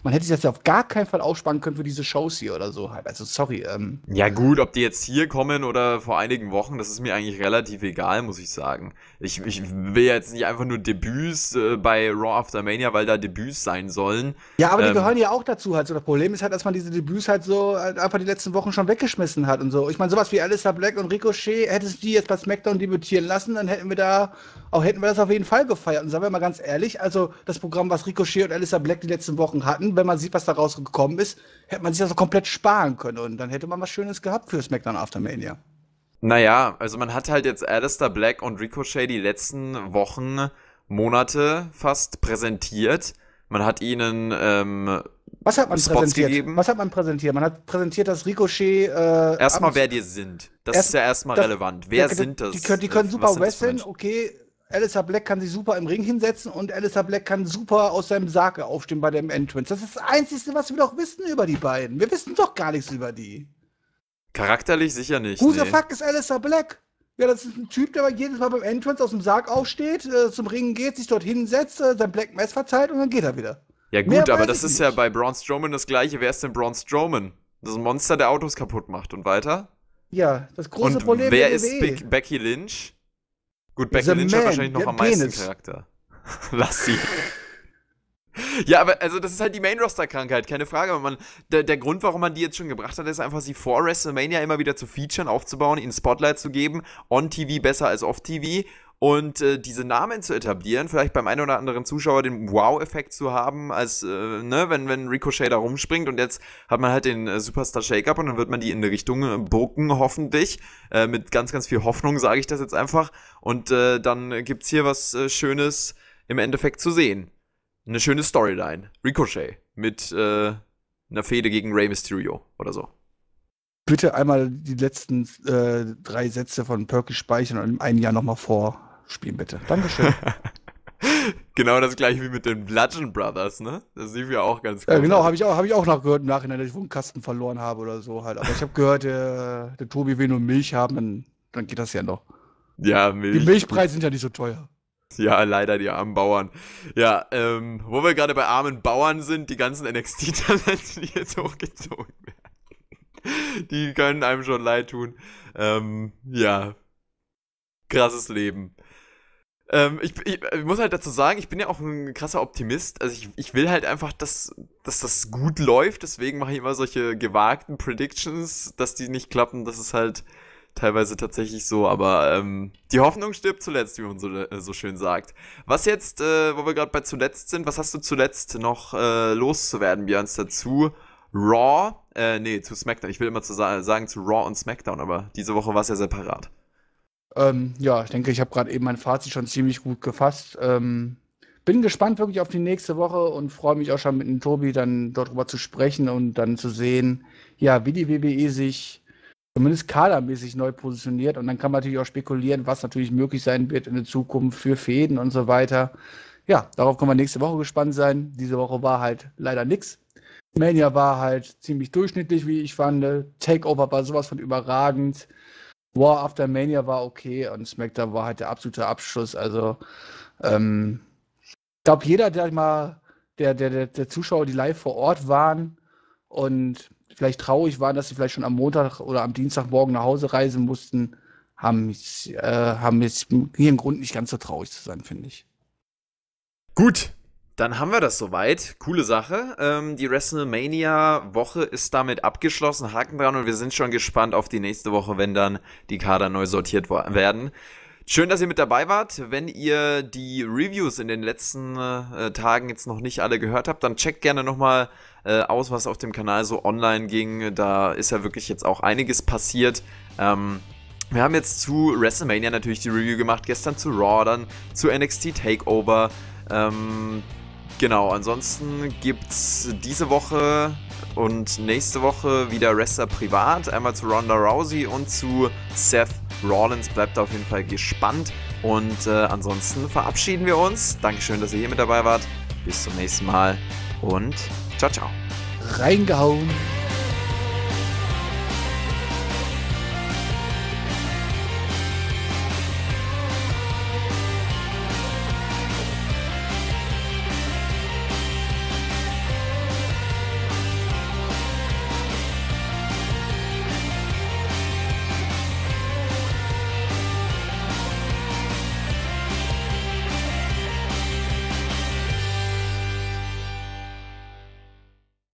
man hätte sich das ja auf gar keinen Fall aufsparen können für diese Shows hier oder so halt. Also sorry. Ähm. Ja gut, ob die jetzt hier kommen oder vor einigen Wochen, das ist mir eigentlich relativ egal, muss ich sagen. Ich, ich will jetzt nicht einfach nur Debüts äh, äh, bei Raw After Mania, weil da Debüts sein sollen. Ja, aber die ähm, gehören ja auch dazu halt. So, das Problem ist halt, dass man diese Debüts halt so halt einfach die letzten Wochen schon weggeschmissen hat und so. Ich meine, sowas wie Alistair Black und Ricochet, hättest du die jetzt bei SmackDown debütieren lassen, dann hätten wir da auch hätten wir das auf jeden Fall gefeiert. Und sagen wir mal ganz ehrlich, also das Programm, was Ricochet und Alistair Black die letzten Wochen hatten, wenn man sieht, was da rausgekommen ist, hätte man sich das auch komplett sparen können und dann hätte man was Schönes gehabt für SmackDown After Mania. Naja, also man hat halt jetzt Alistair Black und Ricochet die letzten Wochen Monate fast präsentiert. Man hat ihnen ähm, was hat man Spots präsentiert? Gegeben. Was hat man präsentiert? Man hat präsentiert, dass Ricochet. Äh, erstmal, wer die sind. Das erst, ist ja erstmal das, relevant. Wer die, sind das? Die können, die können super wresteln, okay. Alistair Black kann sich super im Ring hinsetzen und Alistair Black kann super aus seinem Sarg aufstehen bei dem Entrance. Das ist das Einzige, was wir doch wissen über die beiden. Wir wissen doch gar nichts über die. Charakterlich sicher nicht. Who the fuck ist Alistair Black? Ja, das ist ein Typ, der jedes Mal beim Entrance aus dem Sarg aufsteht, äh, zum Ringen geht, sich dort hinsetzt, äh, sein Black Mass verzeiht und dann geht er wieder. Ja gut, aber das ist nicht. ja bei Braun Strowman das gleiche. Wer ist denn Braun Strowman? Das ist ein Monster, der Autos kaputt macht. Und weiter? Ja, das große und Problem wer ist WWE. Big Becky Lynch? Gut, Becky Lynch man, hat wahrscheinlich noch am meisten Charakter. Lass sie. Ja, aber also das ist halt die Main-Roster-Krankheit, keine Frage. Aber man, der, der Grund, warum man die jetzt schon gebracht hat, ist einfach, sie vor WrestleMania immer wieder zu featuren, aufzubauen, ihnen Spotlight zu geben, on TV besser als off TV und äh, diese Namen zu etablieren, vielleicht beim einen oder anderen Zuschauer den Wow-Effekt zu haben, als äh, ne, wenn, wenn Ricochet da rumspringt und jetzt hat man halt den äh, Superstar Shake-Up und dann wird man die in eine Richtung äh, bucken, hoffentlich. Äh, mit ganz, ganz viel Hoffnung sage ich das jetzt einfach. Und äh, dann es hier was äh, Schönes im Endeffekt zu sehen eine schöne Storyline. Ricochet mit äh, einer Fehde gegen Rey Mysterio oder so. Bitte einmal die letzten äh, drei Sätze von Perky speichern und in einem Jahr nochmal vorspielen, bitte. Dankeschön. genau das gleiche wie mit den Bludgeon Brothers, ne? Das lief ja auch ganz gut. Ja, genau, habe ich auch, hab ich auch nachgehört im Nachhinein, dass ich wohl einen Kasten verloren habe oder so halt. Aber ich habe gehört, der, der Tobi will nur Milch haben, dann, dann geht das ja noch. Ja, Milch. Die Milchpreise sind ja nicht so teuer. Ja, leider die armen Bauern. Ja, ähm, wo wir gerade bei armen Bauern sind, die ganzen NXT-Talente, die jetzt hochgezogen werden, die können einem schon leid tun. Ähm, ja, krasses Leben. Ähm, ich, ich, ich, muss halt dazu sagen, ich bin ja auch ein krasser Optimist. Also ich, ich will halt einfach, dass, dass das gut läuft. Deswegen mache ich immer solche gewagten Predictions, dass die nicht klappen. Das ist halt teilweise tatsächlich so, aber ähm, die Hoffnung stirbt zuletzt, wie man so, äh, so schön sagt. Was jetzt, äh, wo wir gerade bei zuletzt sind, was hast du zuletzt noch äh, loszuwerden, Björns, dazu? Raw, äh, nee, zu SmackDown. Ich will immer zu sa sagen zu Raw und SmackDown, aber diese Woche war es ja separat. Ähm, ja, ich denke, ich habe gerade eben mein Fazit schon ziemlich gut gefasst. Ähm, bin gespannt wirklich auf die nächste Woche und freue mich auch schon mit dem Tobi dann darüber zu sprechen und dann zu sehen, ja, wie die WWE sich zumindest kadermäßig neu positioniert. Und dann kann man natürlich auch spekulieren, was natürlich möglich sein wird in der Zukunft für Fäden und so weiter. Ja, darauf können wir nächste Woche gespannt sein. Diese Woche war halt leider nichts. Mania war halt ziemlich durchschnittlich, wie ich fand. Takeover war sowas von überragend. War After Mania war okay und SmackDown war halt der absolute Abschluss. Also, ähm, ich glaube, jeder, der mal, der, der, der Zuschauer, die live vor Ort waren und vielleicht traurig waren, dass sie vielleicht schon am Montag oder am Dienstagmorgen nach Hause reisen mussten, haben, äh, hier einen Grund nicht ganz so traurig zu sein, finde ich. Gut, dann haben wir das soweit. Coole Sache. Ähm, die WrestleMania-Woche ist damit abgeschlossen. Haken dran und wir sind schon gespannt auf die nächste Woche, wenn dann die Kader neu sortiert werden. Schön, dass ihr mit dabei wart. Wenn ihr die Reviews in den letzten äh, Tagen jetzt noch nicht alle gehört habt, dann checkt gerne nochmal äh, aus, was auf dem Kanal so online ging. Da ist ja wirklich jetzt auch einiges passiert. Ähm, wir haben jetzt zu WrestleMania natürlich die Review gemacht, gestern zu Raw, dann zu NXT Takeover. Ähm, Genau, ansonsten gibt's diese Woche und nächste Woche wieder Wrestler privat. Einmal zu Ronda Rousey und zu Seth Rollins. Bleibt auf jeden Fall gespannt. Und äh, ansonsten verabschieden wir uns. Dankeschön, dass ihr hier mit dabei wart. Bis zum nächsten Mal und ciao, ciao. Reingehauen.